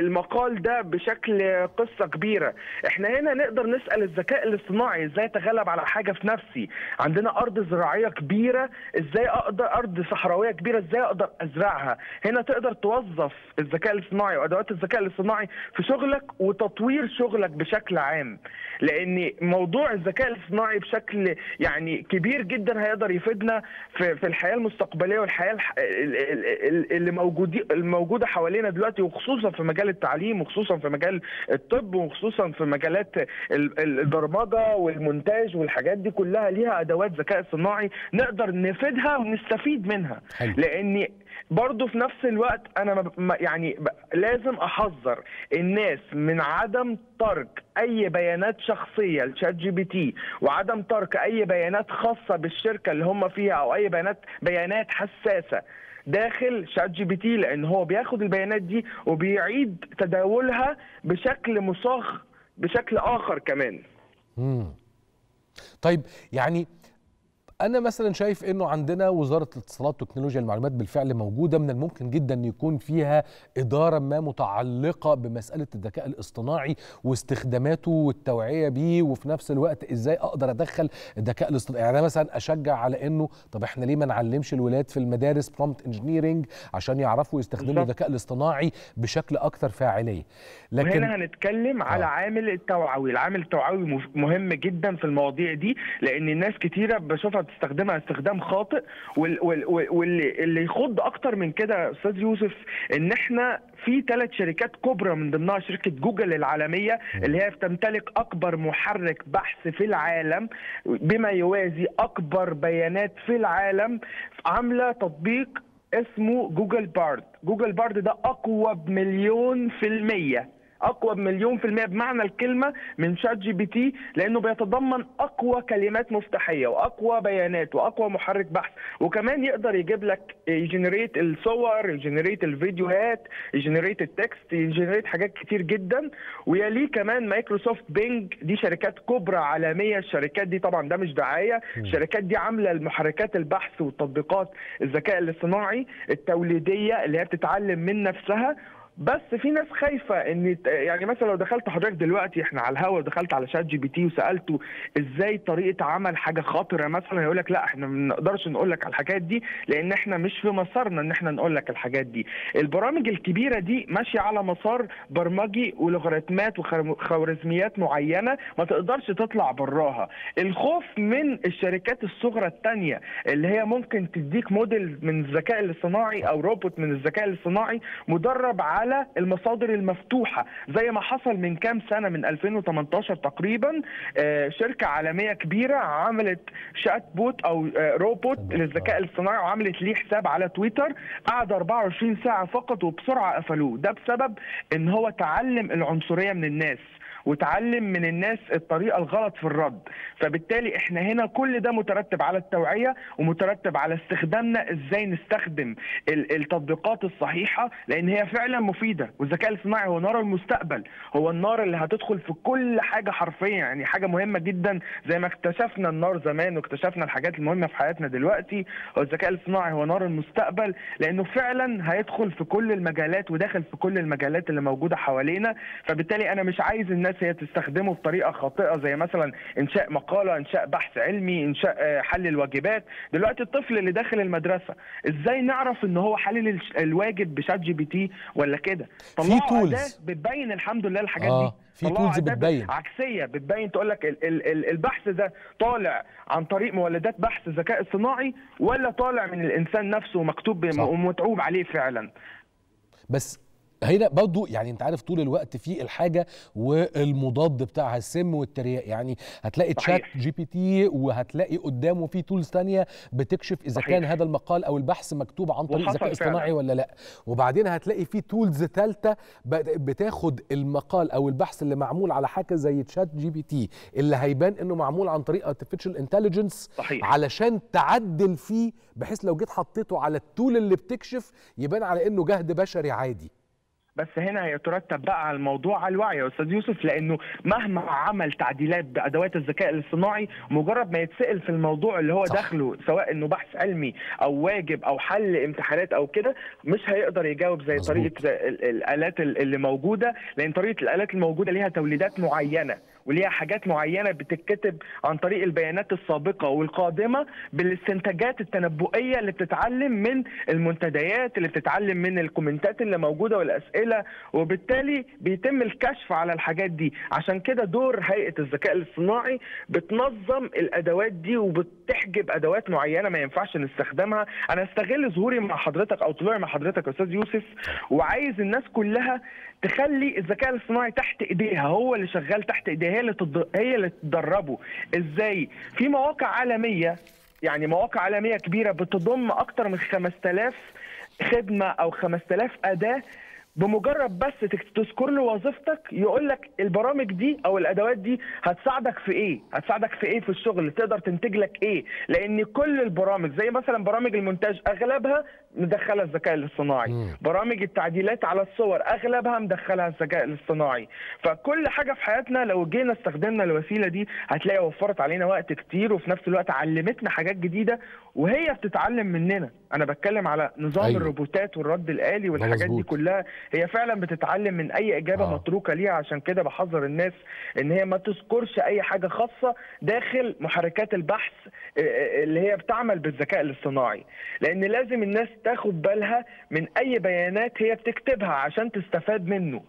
المقال ده بشكل قصه كبيره احنا هنا نقدر نسال الذكاء الاصطناعي ازاي اتغلب على حاجه في نفسي عندنا ارض زراعيه كبيره ازاي اقدر ارض صحراويه كبيره ازاي اقدر ازرعها هنا تقدر توظف الذكاء الاصطناعي وادوات الذكاء الاصطناعي في شغلك وتطوير شغلك بشكل بشكل عام لان موضوع الذكاء الاصطناعي بشكل يعني كبير جدا هيقدر يفيدنا في, في الحياه المستقبليه والحياه اللي موجوده الموجوده حوالينا دلوقتي وخصوصا في مجال التعليم وخصوصا في مجال الطب وخصوصا في مجالات البرمجه والمونتاج والحاجات دي كلها ليها ادوات ذكاء اصطناعي نقدر نفيدها ونستفيد منها حلو. لان برضه في نفس الوقت انا يعني لازم احذر الناس من عدم ترك اي بيانات شخصيه لشات جي بي تي وعدم ترك اي بيانات خاصه بالشركه اللي هم فيها او اي بيانات بيانات حساسه داخل شات جي بي تي لان هو بياخد البيانات دي وبيعيد تداولها بشكل مصاغ بشكل اخر كمان. امم طيب يعني انا مثلا شايف انه عندنا وزاره الاتصالات وتكنولوجيا المعلومات بالفعل موجوده من الممكن جدا ان يكون فيها اداره ما متعلقه بمساله الذكاء الاصطناعي واستخداماته والتوعيه بيه وفي نفس الوقت ازاي اقدر ادخل الذكاء الاصطناعي يعني انا مثلا اشجع على انه طب احنا ليه ما نعلمش الولاد في المدارس برومبت انجينيرنج عشان يعرفوا يستخدموا الذكاء الاصطناعي بشكل اكثر فاعليه لكن هنا هنتكلم آه. على عامل التوعوي العامل التوعوي مهم جدا في المواضيع دي لان الناس كتيره بشوفها بتستخدمها استخدام خاطئ واللي اللي يخض اكتر من كده استاذ يوسف ان احنا في ثلاث شركات كبرى من ضمنها شركه جوجل العالميه اللي هي بتمتلك اكبر محرك بحث في العالم بما يوازي اكبر بيانات في العالم عامله تطبيق اسمه جوجل بارد جوجل بارد ده اقوى بمليون في الميه اقوى بمليون في الميه بمعنى الكلمه من شات جي بي تي لانه بيتضمن اقوى كلمات مفتاحيه واقوى بيانات واقوى محرك بحث وكمان يقدر يجيب لك يجنريت الصور يجنريت الفيديوهات يجنريت التكست يجنريت حاجات كتير جدا ويليه كمان مايكروسوفت بينج دي شركات كبرى عالميه الشركات دي طبعا ده مش دعايه الشركات دي عامله المحركات البحث والتطبيقات الذكاء الاصطناعي التوليديه اللي هي بتتعلم من نفسها بس في ناس خايفه ان يعني مثلا لو دخلت حضرتك دلوقتي احنا على الهوا ودخلت على شات جي بي تي وسالته ازاي طريقه عمل حاجه خطره مثلا هيقول لك لا احنا ما نقدرش نقول لك على الحاجات دي لان احنا مش في مسارنا ان احنا نقول لك الحاجات دي البرامج الكبيره دي ماشيه على مسار برمجي ولوغاريتمات وخوارزميات معينه ما تقدرش تطلع براها الخوف من الشركات الصغرى الثانيه اللي هي ممكن تديك موديل من الذكاء الاصطناعي او روبوت من الذكاء الاصطناعي مدرب على على المصادر المفتوحه زي ما حصل من كام سنه من 2018 تقريبا آه، شركه عالميه كبيره عملت شات بوت او آه، روبوت للذكاء الاصطناعي وعملت ليه حساب على تويتر قعد 24 ساعه فقط وبسرعه قفلوه ده بسبب ان هو تعلم العنصريه من الناس وتعلم من الناس الطريقه الغلط في الرد فبالتالي احنا هنا كل ده مترتب على التوعيه ومترتب على استخدامنا ازاي نستخدم التطبيقات الصحيحه لان هي فعلا مفيده والذكاء الاصطناعي هو نار المستقبل هو النار اللي هتدخل في كل حاجه حرفيا يعني حاجه مهمه جدا زي ما اكتشفنا النار زمان واكتشفنا الحاجات المهمه في حياتنا دلوقتي الذكاء الاصطناعي هو نار المستقبل لانه فعلا هيدخل في كل المجالات وداخل في كل المجالات اللي موجوده حوالينا فبالتالي انا مش عايز الناس الناس هي تستخدمه بطريقه خاطئه زي مثلا انشاء مقاله انشاء بحث علمي انشاء آه، حل الواجبات دلوقتي الطفل اللي داخل المدرسه ازاي نعرف ان هو حلل الواجب بشات جي بي تي ولا كده طبعا اداه بتبين الحمد لله الحاجات آه. دي في تولز بتبين عكسيه بتبين تقول لك ال ال ال البحث ده طالع عن طريق مولدات بحث ذكاء اصطناعي ولا طالع من الانسان نفسه مكتوب ومتعوب عليه فعلا بس هنا برضو يعني انت عارف طول الوقت في الحاجه والمضاد بتاعها السم والترياق يعني هتلاقي صحيح. تشات جي بي تي وهتلاقي قدامه في تولز ثانيه بتكشف اذا صحيح. كان هذا المقال او البحث مكتوب عن طريق ذكاء اصطناعي ولا لا وبعدين هتلاقي في تولز ثالثه بتاخد المقال او البحث اللي معمول على حاجه زي تشات جي بي تي اللي هيبان انه معمول عن طريق ارتفيشال انتليجنس علشان تعدل فيه بحيث لو جيت حطيته على التول اللي بتكشف يبان على انه جهد بشري عادي بس هنا يترتب بقى على الموضوع على الوعي يا استاذ يوسف لانه مهما عمل تعديلات بادوات الذكاء الاصطناعي مجرد ما يتسال في الموضوع اللي هو داخله سواء انه بحث علمي او واجب او حل امتحانات او كده مش هيقدر يجاوب زي مزبوط. طريقه الالات اللي موجوده لان طريقه الالات الموجوده ليها توليدات معينه وليها حاجات معينه بتتكتب عن طريق البيانات السابقه والقادمه بالاستنتاجات التنبؤيه اللي بتتعلم من المنتديات اللي بتتعلم من الكومنتات اللي موجوده والاسئله وبالتالي بيتم الكشف على الحاجات دي عشان كده دور هيئه الذكاء الاصطناعي بتنظم الادوات دي وبتحجب ادوات معينه ما ينفعش نستخدمها انا استغل ظهوري مع حضرتك او طلوعي مع حضرتك استاذ يوسف وعايز الناس كلها تخلي الذكاء الاصطناعي تحت ايديها هو اللي شغال تحت ايديها هي اللي تد... هي اللي تدربه ازاي في مواقع عالميه يعني مواقع عالميه كبيره بتضم اكتر من 5000 خدمه او 5000 اداه بمجرد بس تذكر له وظيفتك يقول لك البرامج دي او الادوات دي هتساعدك في ايه؟ هتساعدك في ايه في الشغل؟ تقدر تنتج لك ايه؟ لان كل البرامج زي مثلا برامج المونتاج اغلبها مدخلها الذكاء الاصطناعي برامج التعديلات على الصور اغلبها مدخلها الذكاء الاصطناعي فكل حاجه في حياتنا لو جينا استخدمنا الوسيله دي هتلاقي وفرت علينا وقت كتير وفي نفس الوقت علمتنا حاجات جديده وهي بتتعلم مننا انا بتكلم على نظام أيوة. الروبوتات والرد الالي والحاجات دي كلها هي فعلا بتتعلم من اي اجابه آه. متروكه ليها عشان كده بحذر الناس ان هي ما تذكرش اي حاجه خاصه داخل محركات البحث آه، آه، اللي هي بتعمل بالذكاء الاصطناعي لان لازم الناس تاخد بالها من اي بيانات هي بتكتبها عشان تستفاد منه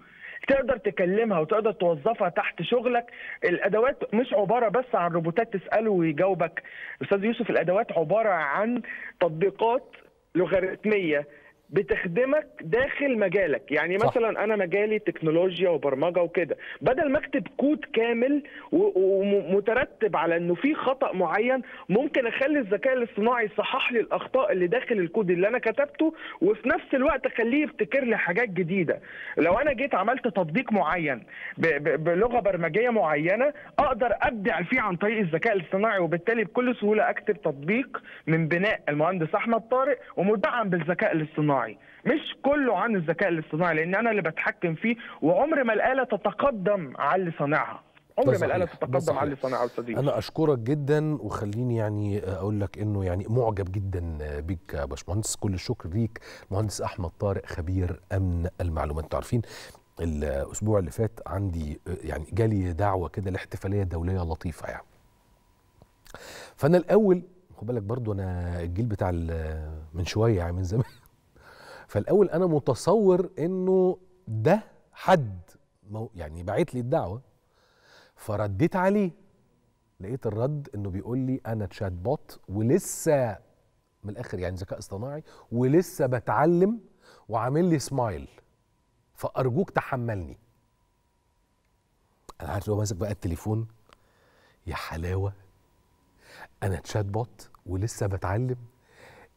تقدر تكلمها وتقدر توظفها تحت شغلك الادوات مش عباره بس عن روبوتات تساله ويجاوبك استاذ يوسف الادوات عباره عن تطبيقات لوغاريتميه بتخدمك داخل مجالك يعني صح. مثلا انا مجالي تكنولوجيا وبرمجه وكده بدل ما اكتب كود كامل ومترتب على انه في خطا معين ممكن اخلي الذكاء الاصطناعي يصحح لي الاخطاء اللي داخل الكود اللي انا كتبته وفي نفس الوقت اخليه يفتكر لي حاجات جديده لو انا جيت عملت تطبيق معين بلغه برمجيه معينه اقدر ابدع فيه عن طريق الذكاء الاصطناعي وبالتالي بكل سهوله اكتب تطبيق من بناء المهندس احمد طارق ومدعم بالذكاء الاصطناعي الاصطناعي مش كله عن الذكاء الاصطناعي لان انا اللي بتحكم فيه وعمر ما الاله تتقدم على اللي صانعها عمر ما الاله تتقدم على اللي صانعها صديقي انا اشكرك جدا وخليني يعني اقول لك انه يعني معجب جدا بيك يا باشمهندس كل الشكر ليك المهندس احمد طارق خبير امن المعلومات انتوا عارفين الاسبوع اللي فات عندي يعني جالي دعوه كده لاحتفاليه دوليه لطيفه يعني فانا الاول خد بالك برضو انا الجيل بتاع من شويه يعني من زمان فالاول انا متصور انه ده حد يعني بعت لي الدعوه فرديت عليه لقيت الرد انه بيقول لي انا تشات بوت ولسه من الاخر يعني ذكاء اصطناعي ولسه بتعلم وعامل لي سمايل فارجوك تحملني انا عارف هو ماسك بقى التليفون يا حلاوه انا تشات بوت ولسه بتعلم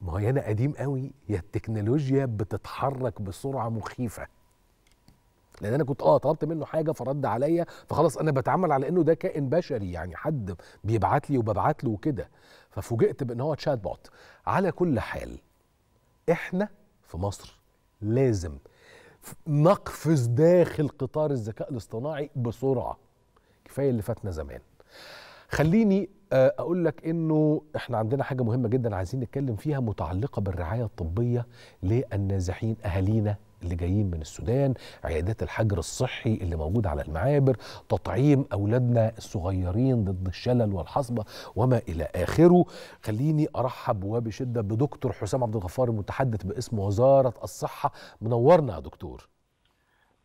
ما هو انا قديم قوي يا التكنولوجيا بتتحرك بسرعه مخيفه لان انا كنت اه طلبت منه حاجه فرد عليا فخلاص انا بتعامل على انه ده كائن بشري يعني حد بيبعت لي وببعت له وكده ففوجئت بان هو تشات بوت على كل حال احنا في مصر لازم نقفز داخل قطار الذكاء الاصطناعي بسرعه كفايه اللي فاتنا زمان خليني آه، اقول لك انه احنا عندنا حاجه مهمه جدا عايزين نتكلم فيها متعلقه بالرعايه الطبيه للنازحين اهالينا اللي جايين من السودان عيادات الحجر الصحي اللي موجود على المعابر تطعيم أولادنا الصغيرين ضد الشلل والحصبة وما إلى آخره خليني أرحب وبشدة بدكتور حسام عبد الغفار المتحدث باسم وزارة الصحة منورنا يا دكتور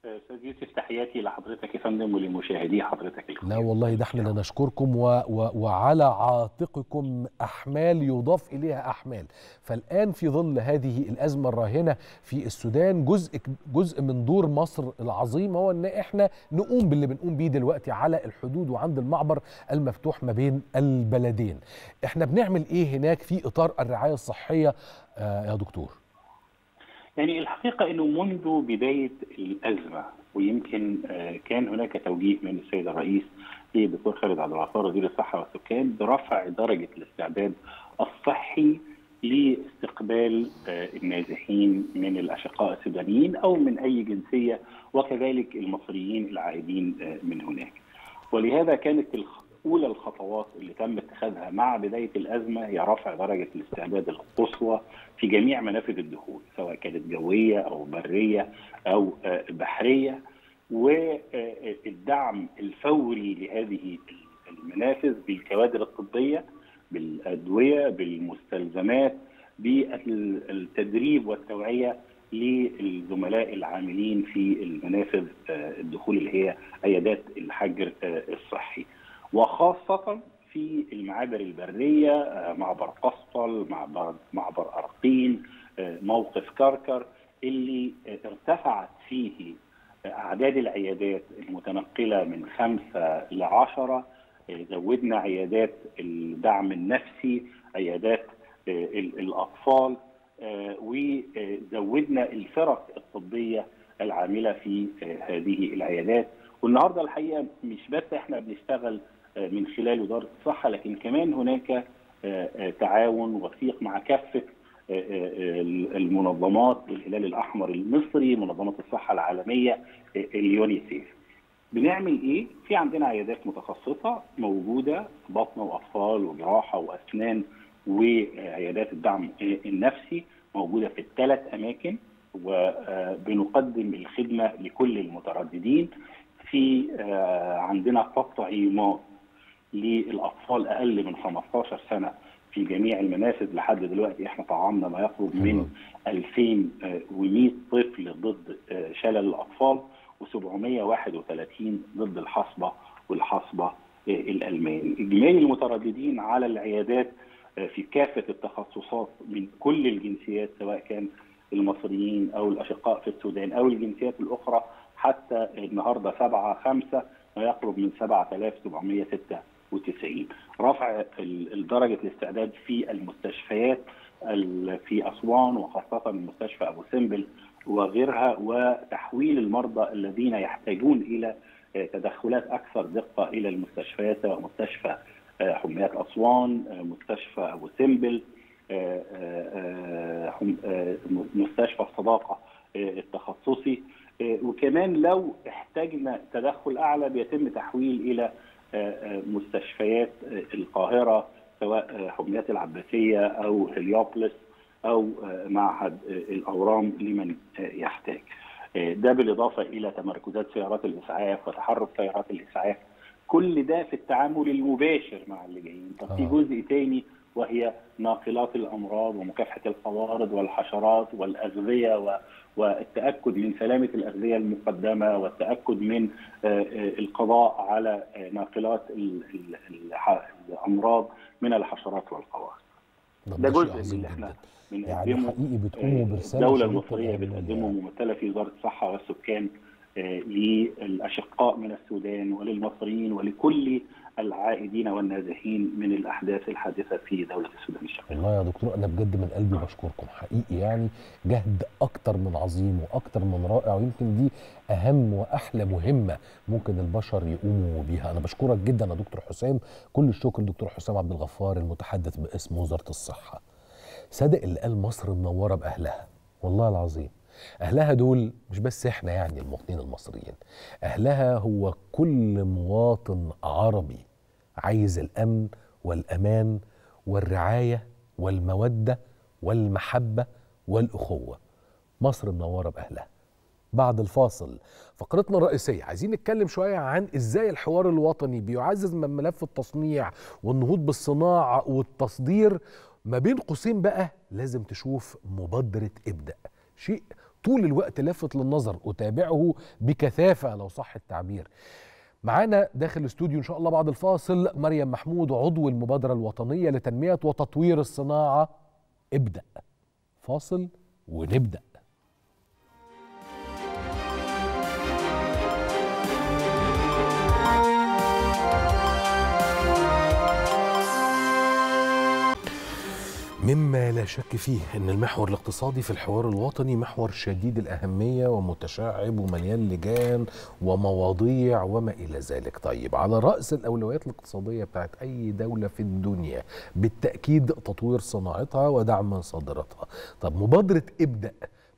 استاذ يوسف تحياتي لحضرتك يا فندم ولمشاهدي حضرتك لا والله ده احنا نشكركم و و وعلى عاتقكم احمال يضاف اليها احمال فالان في ظل هذه الازمه الراهنه في السودان جزء جزء من دور مصر العظيم هو ان احنا نقوم باللي بنقوم بيه دلوقتي على الحدود وعند المعبر المفتوح ما بين البلدين احنا بنعمل ايه هناك في اطار الرعايه الصحيه آه يا دكتور يعني الحقيقة أنه منذ بداية الأزمة ويمكن آه، كان هناك توجيه من السيد الرئيس للدكتور خالد عبد الغفار وزير الصحة والسكان برفع درجة الاستعداد الصحي لاستقبال آه، النازحين من الأشقاء السودانيين أو من أي جنسية وكذلك المصريين العائدين آه، من هناك ولهذا كانت اولى الخطوات اللي تم اتخاذها مع بدايه الازمه هي رفع درجه الاستعداد القصوى في جميع منافذ الدخول سواء كانت جويه او بريه او آه، بحريه والدعم الفوري لهذه المنافذ بالكوادر الطبيه بالادويه بالمستلزمات بالتدريب والتوعيه للزملاء العاملين في المنافذ آه، الدخول اللي هي عيادات الحجر آه، الصحي. وخاصة في المعابر البرية آه، معبر قسطل معبر, معبر أرقين آه، موقف كركر اللي ارتفعت فيه أعداد العيادات المتنقلة من خمسة لعشرة آه، زودنا عيادات الدعم النفسي عيادات الأطفال وزودنا الفرق الطبية العاملة في هذه العيادات والنهاردة الحقيقة مش بس احنا بنشتغل من خلال وزاره الصحه لكن كمان هناك آه، آه، تعاون وثيق مع كافه آه، المنظمات الهلال الاحمر المصري منظمه الصحه العالميه اليونيسيف بنعمل ايه في عندنا عيادات متخصصه موجوده بطنه واطفال وجراحه واسنان وعيادات الدعم النفسي موجوده في الثلاث اماكن وبنقدم الخدمه لكل المترددين في عندنا تطعيمات للاطفال اقل من 15 سنه في جميع المنافذ لحد دلوقتي احنا طعمنا ما يقرب من 2100 طفل ضد آه، شلل الاطفال و731 ضد الحصبه والحصبه آه، الالمان. اجمالي المترددين على العيادات آه، في كافه التخصصات من كل الجنسيات سواء كان المصريين او الاشقاء في السودان او الجنسيات الاخرى حتى النهارده 7 5 ما يقرب من 7706 91 رفع درجه الاستعداد في المستشفيات في اسوان وخاصه مستشفى ابو سمبل وغيرها وتحويل المرضى الذين يحتاجون الى تدخلات اكثر دقه الى المستشفيات سواء مستشفى آه، حميات اسوان آه، مستشفى ابو سمبل آه، مستشفى الصداقه التخصصي وكمان لو احتاجنا تدخل اعلى بيتم تحويل الى مستشفيات القاهره سواء حميات العباسيه او هليوبلس او معهد الاورام لمن يحتاج. ده بالاضافه الى تمركزات سيارات الاسعاف وتحرك سيارات الاسعاف كل ده في التعامل المباشر مع اللي جايين طب في آه. جزء تاني وهي ناقلات الامراض ومكافحه القوارض والحشرات والاغذيه والتاكد من سلامه الاغذيه المقدمه والتاكد من آه، آه، القضاء على آه، ناقلات الامراض من الحشرات والقوارض. ده جزء من اللي احنا بنقدمه يعني حقيقي بتقوموا برساله الدوله المصريه بتقدمه يعني ممثله في وزاره الصحه والسكان للاشقاء من السودان وللمصريين ولكل العائدين والنازحين من الاحداث الحادثه في دوله السودان الشقيقه. والله يا دكتور انا بجد من قلبي بشكركم حقيقي يعني جهد اكتر من عظيم واكتر من رائع ويمكن دي اهم واحلى مهمه ممكن البشر يقوموا بيها. انا بشكرك جدا يا دكتور حسام كل الشكر دكتور حسام عبد الغفار المتحدث باسم وزاره الصحه. صدق اللي قال مصر منوره باهلها والله العظيم. أهلها دول مش بس إحنا يعني المواطنين المصريين أهلها هو كل مواطن عربي عايز الأمن والأمان والرعاية والمودة والمحبة والأخوة مصر منورة بأهلها بعد الفاصل فقرتنا الرئيسية عايزين نتكلم شوية عن إزاي الحوار الوطني بيعزز من ملف التصنيع والنهوض بالصناعة والتصدير ما بين قوسين بقى لازم تشوف مبادرة ابدأ شيء طول الوقت لافت للنظر أتابعه بكثافة لو صح التعبير معانا داخل الاستوديو ان شاء الله بعد الفاصل مريم محمود عضو المبادره الوطنيه لتنميه وتطوير الصناعه ابدا فاصل ونبدا مما لا شك فيه ان المحور الاقتصادي في الحوار الوطني محور شديد الاهميه ومتشعب ومليان لجان ومواضيع وما الى ذلك طيب على راس الاولويات الاقتصاديه بتاعت اي دوله في الدنيا بالتاكيد تطوير صناعتها ودعم صادراتها طب مبادره ابدا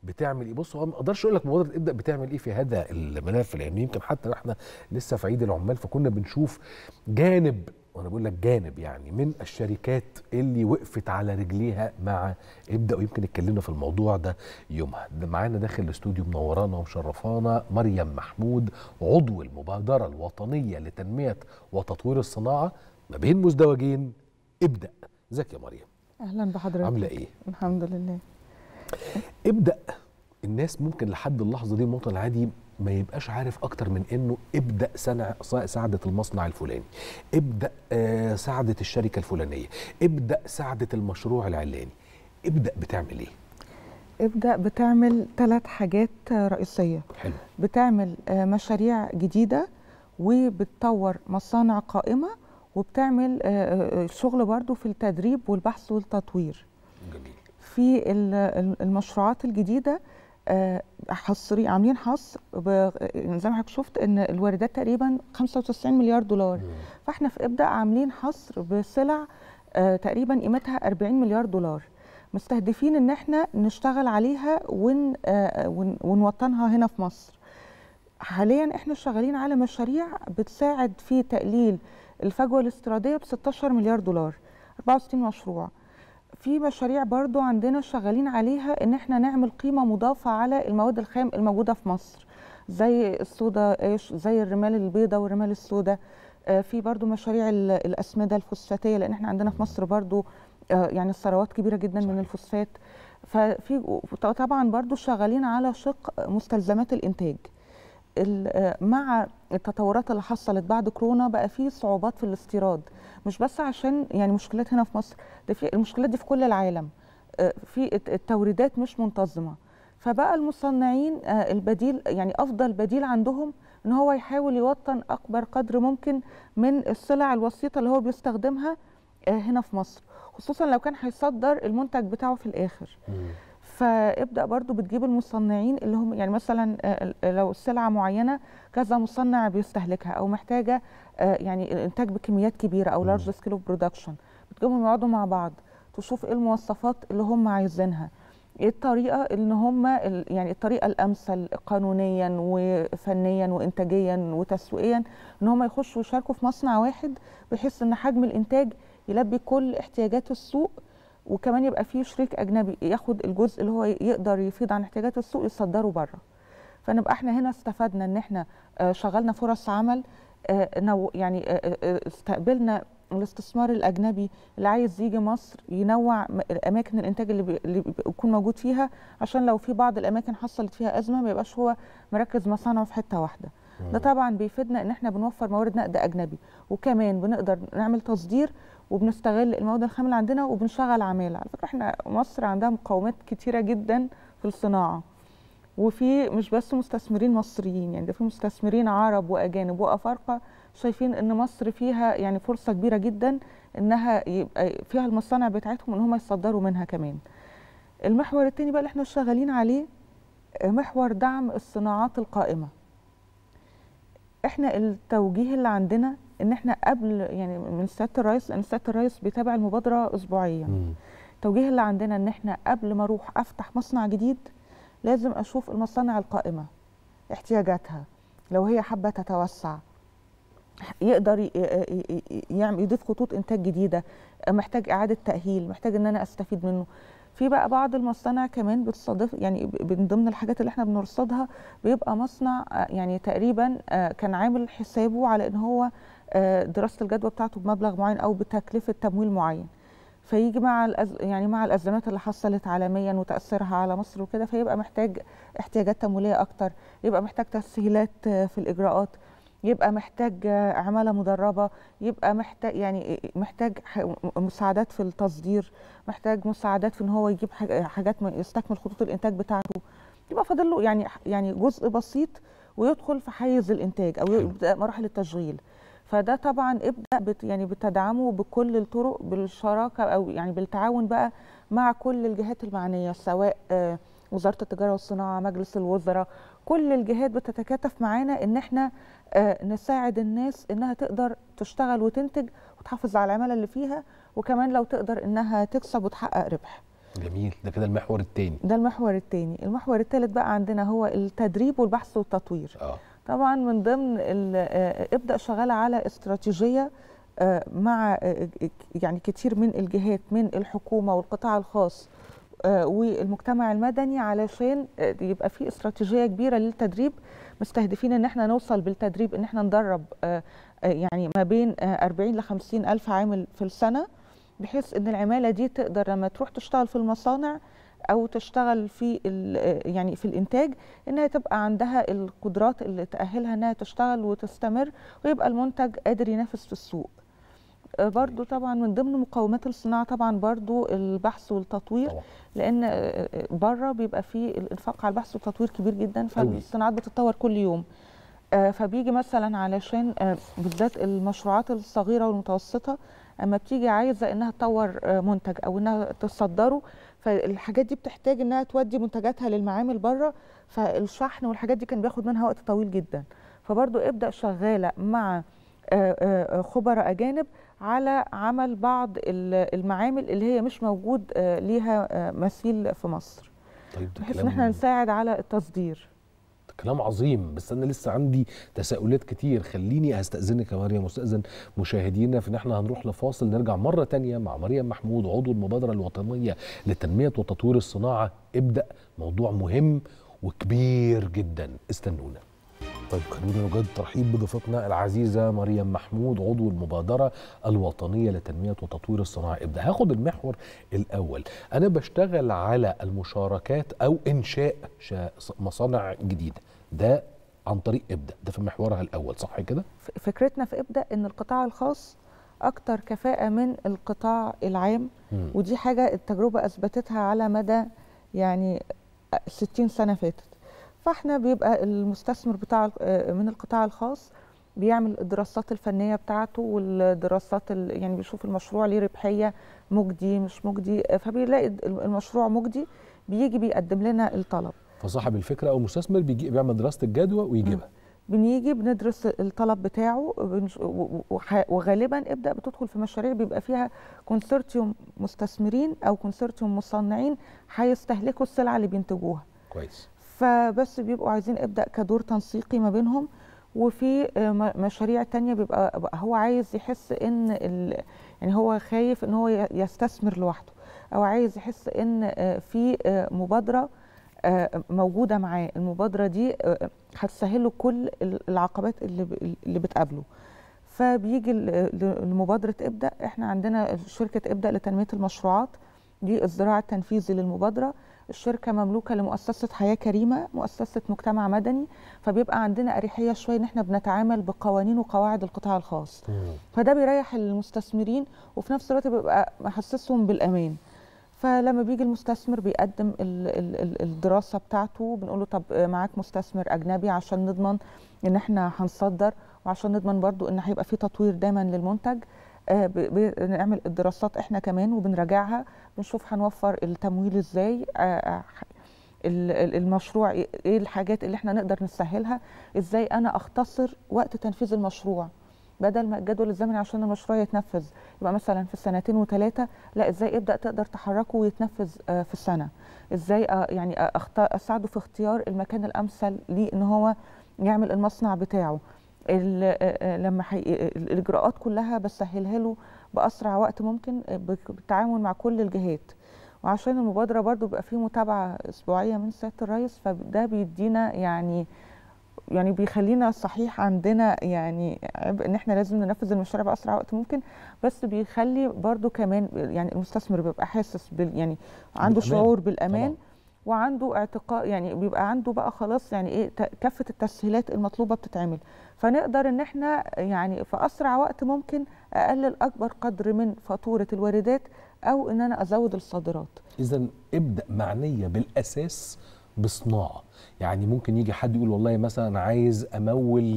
بتعمل ايه بص ما اقدرش اقول لك مبادره ابدا بتعمل ايه في هذا الملف لان يمكن حتى احنا لسه في عيد العمال فكنا بنشوف جانب وانا بقول لك جانب يعني من الشركات اللي وقفت على رجليها مع ابدا ويمكن اتكلمنا في الموضوع ده يومها معانا داخل الاستوديو منورانا ومشرفانا مريم محمود عضو المبادره الوطنيه لتنميه وتطوير الصناعه ما بين مزدوجين ابدا ازيك يا مريم اهلا بحضرتك عامله ايه الحمد لله ابدا الناس ممكن لحد اللحظه دي الموطن العادي ما يبقاش عارف اكتر من انه ابدا سنع سعده المصنع الفلاني ابدا آه، سعده الشركه الفلانيه ابدا سعده المشروع العلاني ابدا بتعمل ايه ابدا بتعمل ثلاث حاجات رئيسيه حلو. بتعمل آه، مشاريع جديده وبتطور مصانع قائمه وبتعمل آه، شغل برضو في التدريب والبحث والتطوير جميل. في المشروعات الجديده آه، حصري عاملين حصر آه، زي ما حضرتك شفت ان الواردات تقريبا 95 مليار دولار فاحنا في ابدا عاملين حصر بسلع آه، تقريبا قيمتها 40 مليار دولار مستهدفين ان احنا نشتغل عليها ون ونوطنها هنا في مصر حاليا احنا شغالين على مشاريع بتساعد في تقليل الفجوه الاستيراديه ب 16 مليار دولار 64 مشروع في مشاريع برضو عندنا شغالين عليها ان احنا نعمل قيمه مضافه على المواد الخام الموجوده في مصر زي الصودا ايش زي الرمال البيضاء والرمال السوداء آه، في برضو مشاريع الاسمده الفوسفاتيه لان احنا عندنا في مصر برضو آه، يعني ثروات كبيره جدا صحيح. من الفوسفات ففي طبعا برضو شغالين على شق مستلزمات الانتاج آه، مع التطورات اللي حصلت بعد كورونا بقى في صعوبات في الاستيراد مش بس عشان يعني مشكلات هنا في مصر ده في المشكلات دي في كل العالم آه، في التوريدات مش منتظمه فبقى المصنعين آه، البديل يعني افضل بديل عندهم ان هو يحاول يوطن اكبر قدر ممكن من السلع الوسيطه اللي هو بيستخدمها آه، هنا في مصر خصوصا لو كان هيصدر المنتج بتاعه في الاخر فابدا برضو بتجيب المصنعين اللي هم يعني مثلا آه، لو سلعه معينه كذا مصنع بيستهلكها او محتاجه آه، يعني الانتاج بكميات كبيره او لارج سكيل اوف برودكشن بتجيبهم يقعدوا مع بعض تشوف ايه المواصفات اللي هم عايزينها ايه الطريقه ان هم يعني الطريقه الامثل قانونيا وفنيا وانتاجيا وتسويقيا ان هم يخشوا يشاركوا في مصنع واحد بحيث ان حجم الانتاج يلبي كل احتياجات السوق وكمان يبقى في شريك اجنبي ياخد الجزء اللي هو يقدر يفيض عن احتياجات السوق يصدره بره فنبقى احنا هنا استفدنا ان احنا آه، شغلنا فرص عمل آه، يعني آه، استقبلنا الاستثمار الاجنبي اللي عايز يجي مصر ينوع اماكن الانتاج اللي بيكون موجود فيها عشان لو في بعض الاماكن حصلت فيها ازمه ما يبقاش هو مركز مصانعه في حته واحده ده طبعا بيفيدنا ان احنا بنوفر موارد نقد اجنبي وكمان بنقدر نعمل تصدير وبنستغل المواد الخام اللي عندنا وبنشغل عماله على فكره احنا مصر عندها مقومات كتيره جدا في الصناعه وفي مش بس مستثمرين مصريين يعني ده في مستثمرين عرب واجانب وافارقه شايفين ان مصر فيها يعني فرصه كبيره جدا انها يبقى فيها المصانع بتاعتهم ان هم يصدروا منها كمان المحور الثاني بقى اللي احنا شغالين عليه محور دعم الصناعات القائمه احنا التوجيه اللي عندنا ان احنا قبل يعني من سياده الرئيس لان سياده الرئيس بيتابع المبادره اسبوعيا التوجيه اللي عندنا ان احنا قبل ما اروح افتح مصنع جديد لازم اشوف المصانع القائمه احتياجاتها لو هي حابه تتوسع يقدر يعمل يضيف خطوط انتاج جديده محتاج اعاده تاهيل محتاج ان انا استفيد منه في بقى بعض المصانع كمان بتصادف يعني من ضمن الحاجات اللي احنا بنرصدها بيبقى مصنع يعني تقريبا آه، كان عامل حسابه على ان هو آه، دراسه الجدوى بتاعته بمبلغ معين او بتكلفه تمويل معين فيجي مع الأز... يعني مع الازمات اللي حصلت عالميا وتاثيرها على مصر وكده فيبقى محتاج احتياجات تمويليه اكتر يبقى محتاج تسهيلات آه، في الاجراءات يبقى محتاج آه، عماله مدربه يبقى محتاج يعني محتاج مساعدات في التصدير محتاج مساعدات في ان هو يجيب حاجات يستكمل خطوط الانتاج بتاعته يبقى فاضل له يعني يعني جزء بسيط ويدخل في حيز الانتاج او يبدا مراحل التشغيل فده طبعا ابدا بت يعني بتدعمه بكل الطرق بالشراكه او يعني بالتعاون بقى مع كل الجهات المعنيه سواء آه، وزاره التجاره والصناعه مجلس الوزراء كل الجهات بتتكاتف معانا ان احنا آه، نساعد الناس انها تقدر تشتغل وتنتج وتحافظ على العماله اللي فيها وكمان لو تقدر انها تكسب وتحقق ربح جميل ده كده المحور الثاني ده المحور الثاني المحور الثالث بقى عندنا هو التدريب والبحث والتطوير آه. طبعا من ضمن آه، ابدا شغال على استراتيجيه آه، مع آه، يعني كتير من الجهات من الحكومه والقطاع الخاص والمجتمع المدني علشان يبقى في استراتيجيه كبيره للتدريب مستهدفين ان احنا نوصل بالتدريب ان احنا ندرب يعني ما بين 40 ل 50 الف عامل في السنه بحيث ان العماله دي تقدر لما تروح تشتغل في المصانع او تشتغل في يعني في الانتاج انها تبقى عندها القدرات اللي تاهلها انها تشتغل وتستمر ويبقى المنتج قادر ينافس في السوق آه، برضو طبعا من ضمن مقومات الصناعه طبعا برضو البحث والتطوير طبعا. لان آه، آه، بره بيبقى في الانفاق على البحث والتطوير كبير جدا فالصناعات بتتطور كل يوم فبيجي مثلا علشان بالذات المشروعات الصغيره والمتوسطه اما بتيجي عايزه انها تطور منتج او انها تصدره فالحاجات دي بتحتاج انها تودي منتجاتها للمعامل بره فالشحن والحاجات دي كان بياخد منها وقت طويل جدا فبرضو ابدا شغاله مع آه، آه، خبراء اجانب على عمل بعض المعامل اللي هي مش موجود آه، ليها مثيل في مصر طيب بحيث ان احنا نساعد على التصدير كلام عظيم بس انا لسه عندي تساؤلات كتير خليني استاذنك يا مريم استاذن مشاهدينا في ان احنا هنروح لفاصل نرجع مره تانية مع مريم محمود عضو المبادره الوطنيه لتنميه وتطوير الصناعه ابدا موضوع مهم وكبير جدا استنونا طيب خلونا نجد ترحيب بضيفتنا العزيزه مريم محمود عضو المبادره الوطنيه لتنميه وتطوير الصناعه ابدا هاخد المحور الاول انا بشتغل على المشاركات او انشاء مصانع جديده ده عن طريق ابدا ده في محورها الاول صح كده فكرتنا في ابدا ان القطاع الخاص اكتر كفاءه من القطاع العام م. ودي حاجه التجربه اثبتتها على مدى يعني 60 سنه فاتت فاحنا بيبقى المستثمر بتاع آه، من القطاع الخاص بيعمل الدراسات الفنيه بتاعته والدراسات يعني بيشوف المشروع ليه ربحيه مجدي مش مجدي فبيلاقي المشروع مجدي بيجي بيقدم لنا الطلب فصاحب الفكره او المستثمر بيعمل دراسه الجدوى ويجيبها بنيجي بندرس الطلب بتاعه وغالبا ابدا بتدخل في مشاريع بيبقى فيها كونسورتيوم مستثمرين او كونسورتيوم مصنعين هيستهلكوا السلعه اللي بينتجوها كويس فبس بيبقوا عايزين ابدا كدور تنسيقي ما بينهم وفي مشاريع تانية بيبقى هو عايز يحس ان يعني هو خايف ان هو يستثمر لوحده او عايز يحس ان آه، في آه، مبادره آه، موجوده معاه المبادره دي آه، هتسهل له كل العقبات اللي بتقابله فبيجي لمبادره ابدا احنا عندنا شركه ابدا لتنميه المشروعات دي الذراع التنفيذي للمبادره الشركه مملوكه لمؤسسه حياه كريمه مؤسسه مجتمع مدني فبيبقى عندنا اريحيه شويه ان احنا بنتعامل بقوانين وقواعد القطاع الخاص فده بيريح المستثمرين وفي نفس الوقت بيبقى محسسهم بالامان فلما بيجي المستثمر بيقدم الدراسه بتاعته بنقول له طب آه، معاك مستثمر اجنبي عشان نضمن ان احنا هنصدر وعشان نضمن برضو ان هيبقى في تطوير دايما للمنتج آه، بنعمل الدراسات احنا كمان وبنراجعها بنشوف هنوفر التمويل ازاي آه، المشروع إيه،, ايه الحاجات اللي احنا نقدر نسهلها ازاي انا اختصر وقت تنفيذ المشروع بدل ما الجدول الزمني عشان المشروع يتنفذ يبقى مثلا في السنتين وثلاثه لا ازاي ابدا تقدر تحركه ويتنفذ آه، في السنه ازاي آه، يعني آه، اساعده في اختيار المكان الامثل ليه ان هو يعمل المصنع بتاعه لما الاجراءات كلها بسهلها له باسرع وقت ممكن بالتعامل مع كل الجهات وعشان المبادره برضو بيبقى فيه متابعه اسبوعيه من سياده الرئيس فده بيدينا يعني يعني بيخلينا صحيح عندنا يعني عبء ان احنا لازم ننفذ المشاريع باسرع وقت ممكن بس بيخلي برضو كمان يعني المستثمر بيبقى حاسس بال يعني عنده بالأمان. شعور بالامان طبعا. وعنده اعتقاد يعني بيبقى عنده بقى خلاص يعني ايه كافه التسهيلات المطلوبه بتتعمل فنقدر ان احنا يعني في اسرع وقت ممكن اقلل اكبر قدر من فاتوره الواردات او ان انا ازود الصادرات اذا ابدا معنيه بالاساس بصناعه يعني ممكن يجي حد يقول والله مثلا انا عايز امول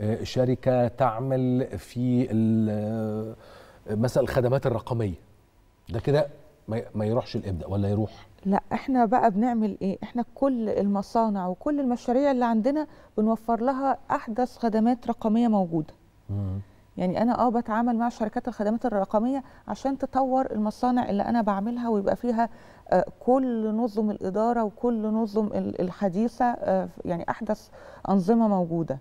آه، شركه تعمل في آه، مثلا الخدمات الرقميه ده كده ما يروحش الابدا ولا يروح لا احنا بقى بنعمل ايه احنا كل المصانع وكل المشاريع اللي عندنا بنوفر لها احدث خدمات رقميه موجوده مم. يعني انا اه بتعامل مع شركات الخدمات الرقميه عشان تطور المصانع اللي انا بعملها ويبقى فيها آه، كل نظم الاداره وكل نظم الحديثه آه، يعني احدث انظمه موجوده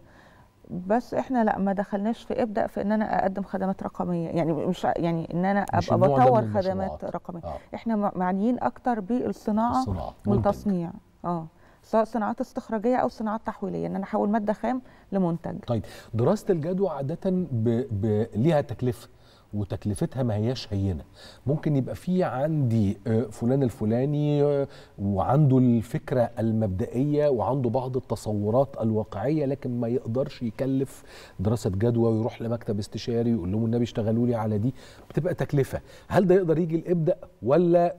بس احنا لا ما دخلناش في ابدا في ان انا اقدم خدمات رقميه يعني مش يعني ان انا ابقى بطور خدمات رقميه آه. احنا معنيين اكتر بالصناعه والتصنيع اه سواء صناعات استخراجيه او صناعات تحويليه ان انا احول ماده خام لمنتج طيب دراسه الجدوى عاده ب... ب... ليها تكلفه وتكلفتها ما هياش هينه ممكن يبقى في عندي آه، فلان الفلاني آه، وعنده الفكره المبدئيه وعنده بعض التصورات الواقعيه لكن ما يقدرش يكلف دراسه جدوى ويروح لمكتب استشاري يقول لهم النبي اشتغلوا لي على دي بتبقى تكلفه هل ده يقدر يجي الابدا ولا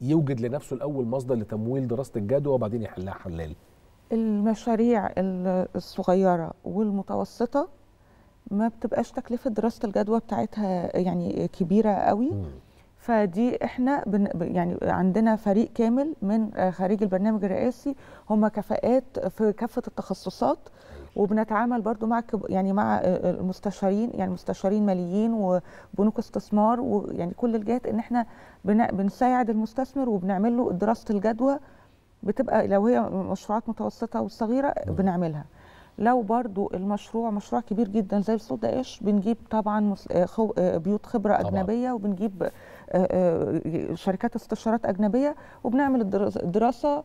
يوجد لنفسه الاول مصدر لتمويل دراسه الجدوى وبعدين يحلها حلال المشاريع الصغيره والمتوسطه ما بتبقاش تكلفه دراسه الجدوى بتاعتها يعني كبيره قوي م. فدي احنا بن يعني عندنا فريق كامل من خريج البرنامج الرئاسي هم كفاءات في كافه التخصصات وبنتعامل برضو مع يعني مع آه، آه، المستشارين يعني مستشارين ماليين وبنوك استثمار ويعني كل الجهات ان احنا بنساعد المستثمر وبنعمل له دراسه الجدوى بتبقى لو هي مشروعات متوسطه وصغيره بنعملها لو برضو المشروع مشروع كبير جدا زي صوت ايش بنجيب طبعا آه، بيوت خبره اجنبيه طبعا. وبنجيب شركات استشارات اجنبيه وبنعمل الدراسه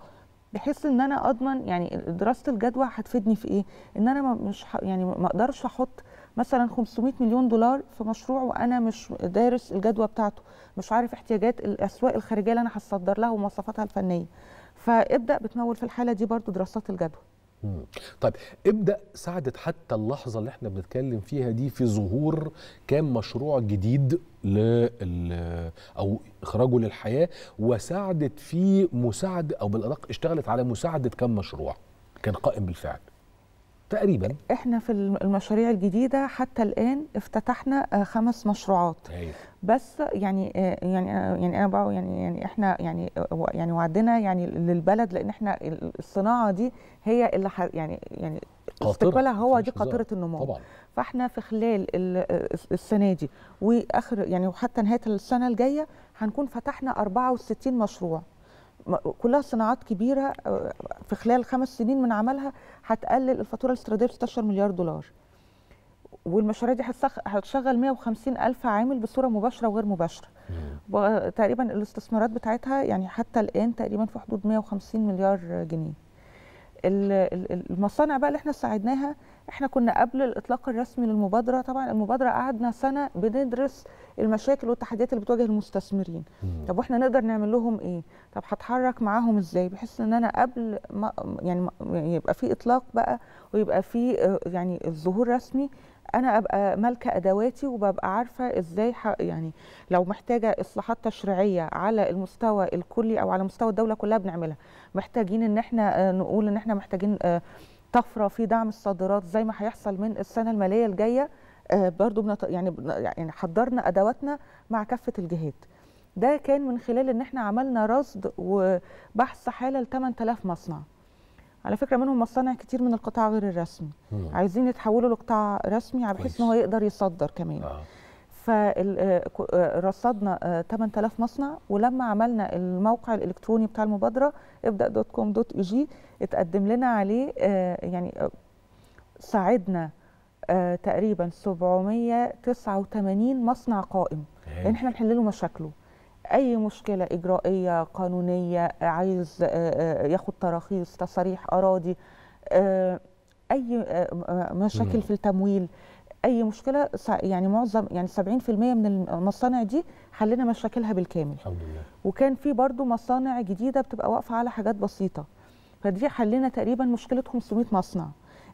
بحيث ان انا اضمن يعني دراسه الجدوى هتفيدني في ايه ان انا مش يعني ما اقدرش احط مثلا 500 مليون دولار في مشروع وانا مش دارس الجدوى بتاعته مش عارف احتياجات الاسواق الخارجيه اللي انا هصدر لها ومواصفاتها الفنيه فابدا بتمول في الحاله دي برضو دراسات الجدوى طيب ابدا ساعدت حتى اللحظه اللي احنا بنتكلم فيها دي في ظهور كام مشروع جديد لل او اخراجه للحياه وساعدت في مساعده او بالادق اشتغلت على مساعده كام مشروع كان قائم بالفعل تقريبا احنا في المشاريع الجديده حتى الان افتتحنا آه، خمس مشروعات بس يعني آه، يعني آه، يعني انا بقى يعني يعني احنا يعني يعني وعدنا يعني للبلد لان احنا الصناعه دي هي اللي يعني يعني استقبالها هو دي قاطره النمو طبعا فاحنا في خلال السنه دي واخر يعني وحتى نهايه السنه الجايه هنكون فتحنا 64 مشروع كلها صناعات كبيره آه، في خلال خمس سنين من عملها هتقلل الفاتوره الاستيراديه ب 16 مليار دولار والمشاريع دي هتشغل 150 ألف عامل بصورة مباشرة وغير مباشرة وتقريبا الاستثمارات بتاعتها يعني حتى الآن تقريبا في حدود 150 مليار جنيه المصانع بقى اللي احنا ساعدناها احنا كنا قبل الاطلاق الرسمي للمبادره طبعا المبادره قعدنا سنه بندرس المشاكل والتحديات اللي بتواجه المستثمرين مم. طب واحنا نقدر نعمل لهم ايه طب هتحرك معاهم ازاي بحيث ان انا قبل ما يعني, يعني يبقى في اطلاق بقى ويبقى في آه، يعني الظهور رسمي انا ابقى مالكه ادواتي وببقى عارفه ازاي يعني لو محتاجه اصلاحات تشريعيه على المستوى الكلي او على مستوى الدوله كلها بنعملها محتاجين ان احنا آه، نقول ان احنا محتاجين آه، طفره في دعم الصادرات زي ما هيحصل من السنه الماليه الجايه آه، برضو يعني يعني حضرنا ادواتنا مع كافه الجهات ده كان من خلال ان احنا عملنا رصد وبحث حاله ل 8000 مصنع على فكره منهم مصانع كتير من القطاع غير الرسمي عايزين يتحولوا لقطاع رسمي بحيث ان هو يقدر يصدر كمان آه. فرصدنا آه، آه، 8000 آه، مصنع ولما عملنا الموقع الالكتروني بتاع المبادره ابدا دوت كوم دوت اي جي اتقدم لنا عليه يعني ساعدنا تقريبا 789 مصنع قائم لان احنا نحل له مشاكله اي مشكله اجرائيه قانونيه عايز ياخد تراخيص تصاريح اراضي اي مشاكل في التمويل اي مشكله يعني معظم يعني 70% من المصانع دي حلينا مشاكلها بالكامل الحمد لله وكان في برضو مصانع جديده بتبقى واقفه على حاجات بسيطه فدي حلينا تقريبا مشكله 500 مصنع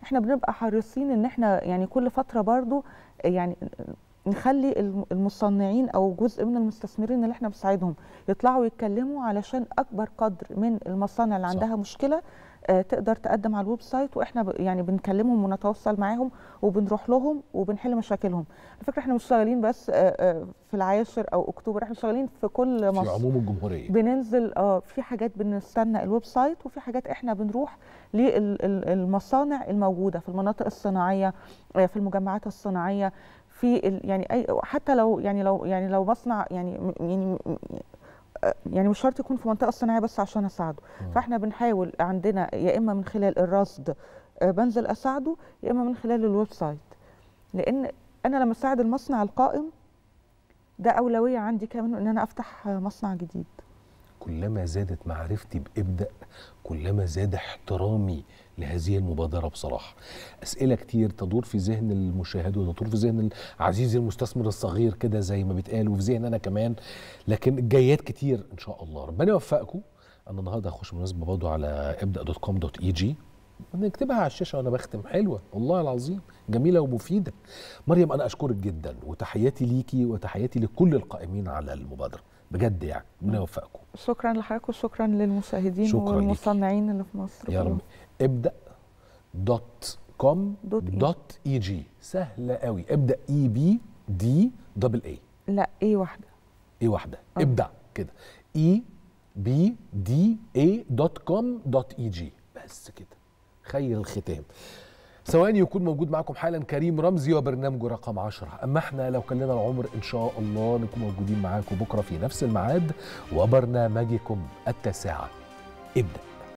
احنا بنبقى حريصين ان احنا يعني كل فتره برضو يعني نخلي المصنعين او جزء من المستثمرين اللي احنا بنساعدهم يطلعوا يتكلموا علشان اكبر قدر من المصانع اللي عندها صح. مشكله آه، تقدر تقدم على الويب سايت واحنا يعني بنكلمهم ونتواصل معاهم وبنروح لهم وبنحل مشاكلهم على فكره احنا مش شغالين بس آه، آه، في العاشر او اكتوبر احنا شغالين في كل مصر في عموم الجمهوريه بننزل اه في حاجات بنستنى الويب سايت وفي حاجات احنا بنروح للمصانع الموجوده في المناطق الصناعيه في المجمعات الصناعيه في يعني اي حتى لو يعني لو يعني لو مصنع يعني يعني آه، يعني مش شرط يكون في منطقه صناعيه بس عشان اساعده فاحنا بنحاول عندنا يا اما من خلال الرصد آه، بنزل اساعده يا اما من خلال الويب سايت لان انا لما اساعد المصنع القائم ده اولويه عندي كمان ان انا افتح مصنع جديد كلما زادت معرفتي بابدا كلما زاد احترامي لهذه المبادرة بصراحة أسئلة كتير تدور في ذهن المشاهد وتدور في ذهن العزيز المستثمر الصغير كده زي ما بيتقال وفي ذهن أنا كمان لكن جايات كتير إن شاء الله ربنا يوفقكم أنا النهاردة هخش بالمناسبة برضه على ابدأ دوت كوم دوت اي جي نكتبها على الشاشه وانا بختم حلوه والله العظيم جميله ومفيده مريم انا اشكرك جدا وتحياتي ليكي وتحياتي لكل القائمين على المبادره بجد يعني ربنا يوفقكم شكرا لحضرتك وشكرا للمشاهدين شكرا والمصنعين ليكي. اللي في مصر يا رب ابدا دوت كوم دوت, دوت اي جي سهله قوي ابدا اي بي دي دبل اي لا اي واحده اي واحده أوه. ابدع كده اي بي دي اي دوت كوم دوت اي جي بس كده خير الختام ثواني يكون موجود معكم حالا كريم رمزي وبرنامجه رقم 10 اما احنا لو كان لنا العمر ان شاء الله نكون موجودين معاكم بكره في نفس الميعاد وبرنامجكم التاسعه ابدأ